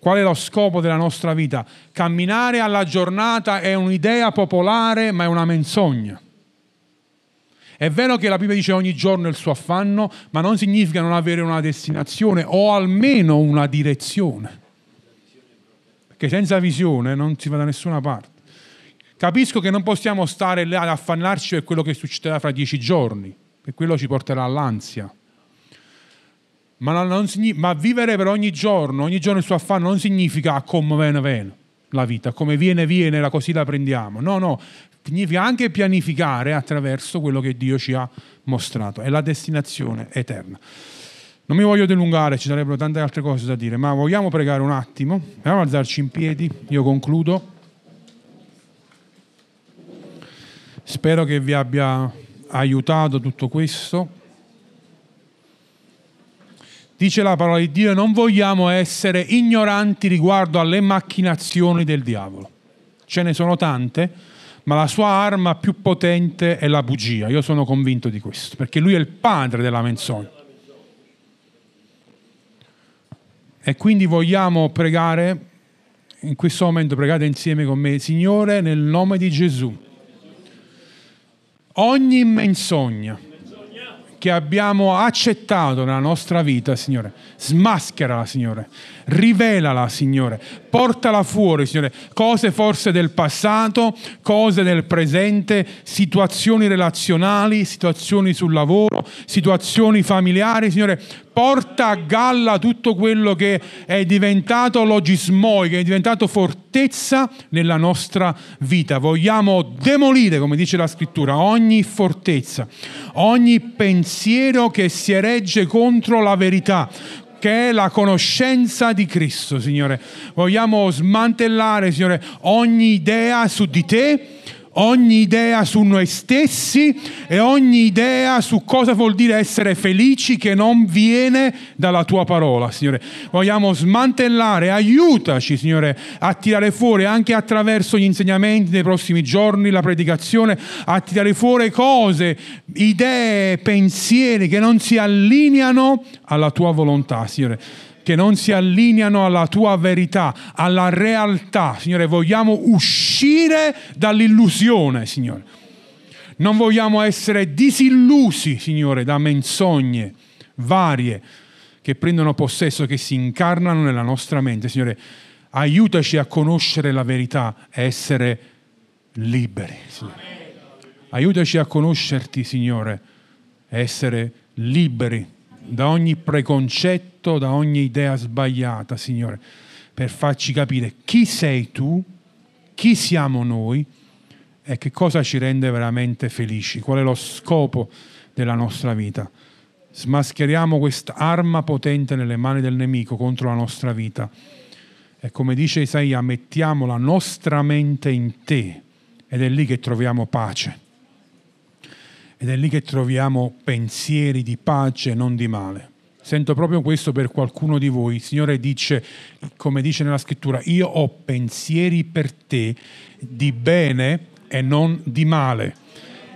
Qual è lo scopo della nostra vita? Camminare alla giornata è un'idea popolare, ma è una menzogna. È vero che la Bibbia dice ogni giorno il suo affanno, ma non significa non avere una destinazione o almeno una direzione. Perché senza visione non si va da nessuna parte. Capisco che non possiamo stare là ad affannarci per quello che succederà fra dieci giorni, e quello ci porterà all'ansia. Ma, non, ma, vivere per ogni giorno, ogni giorno il suo affanno non significa come viene, viene la vita, come viene, viene, così la prendiamo. No, no, significa anche pianificare attraverso quello che Dio ci ha mostrato. È la destinazione eterna. Non mi voglio dilungare, ci sarebbero tante altre cose da dire, ma vogliamo pregare un attimo, vogliamo alzarci in piedi, io concludo. Spero che vi abbia aiutato tutto questo. Dice la parola di Dio, non vogliamo essere ignoranti riguardo alle macchinazioni del diavolo. Ce ne sono tante, ma la sua arma più potente è la bugia. Io sono convinto di questo, perché lui è il padre della menzogna. E quindi vogliamo pregare, in questo momento pregate insieme con me, Signore, nel nome di Gesù, ogni menzogna che abbiamo accettato nella nostra vita, Signore. Smascherala, Signore. Rivelala, Signore portala fuori, Signore, cose forse del passato, cose del presente, situazioni relazionali, situazioni sul lavoro, situazioni familiari, Signore, porta a galla tutto quello che è diventato logismoi, che è diventato fortezza nella nostra vita. Vogliamo demolire, come dice la scrittura, ogni fortezza, ogni pensiero che si eregge contro la verità, che è la conoscenza di Cristo, Signore. Vogliamo smantellare, Signore, ogni idea su di te ogni idea su noi stessi e ogni idea su cosa vuol dire essere felici che non viene dalla tua parola, Signore. Vogliamo smantellare, aiutaci, Signore, a tirare fuori anche attraverso gli insegnamenti dei prossimi giorni, la predicazione, a tirare fuori cose, idee, pensieri che non si allineano alla tua volontà, Signore che non si allineano alla tua verità, alla realtà. Signore, vogliamo uscire dall'illusione, Signore. Non vogliamo essere disillusi, Signore, da menzogne varie che prendono possesso, che si incarnano nella nostra mente. Signore, aiutaci a conoscere la verità e essere liberi. Signore. Aiutaci a conoscerti, Signore, e essere liberi da ogni preconcetto, da ogni idea sbagliata, Signore, per farci capire chi sei tu, chi siamo noi e che cosa ci rende veramente felici, qual è lo scopo della nostra vita. Smascheriamo questa arma potente nelle mani del nemico contro la nostra vita. E come dice Isaia, mettiamo la nostra mente in te ed è lì che troviamo pace ed è lì che troviamo pensieri di pace, non di male. Sento proprio questo per qualcuno di voi. Il Signore dice, come dice nella scrittura, io ho pensieri per te di bene e non di male,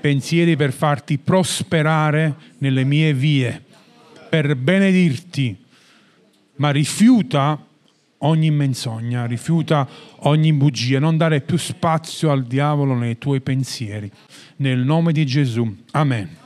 pensieri per farti prosperare nelle mie vie, per benedirti, ma rifiuta ogni menzogna, rifiuta ogni bugia, non dare più spazio al diavolo nei tuoi pensieri. Nel nome di Gesù. Amen.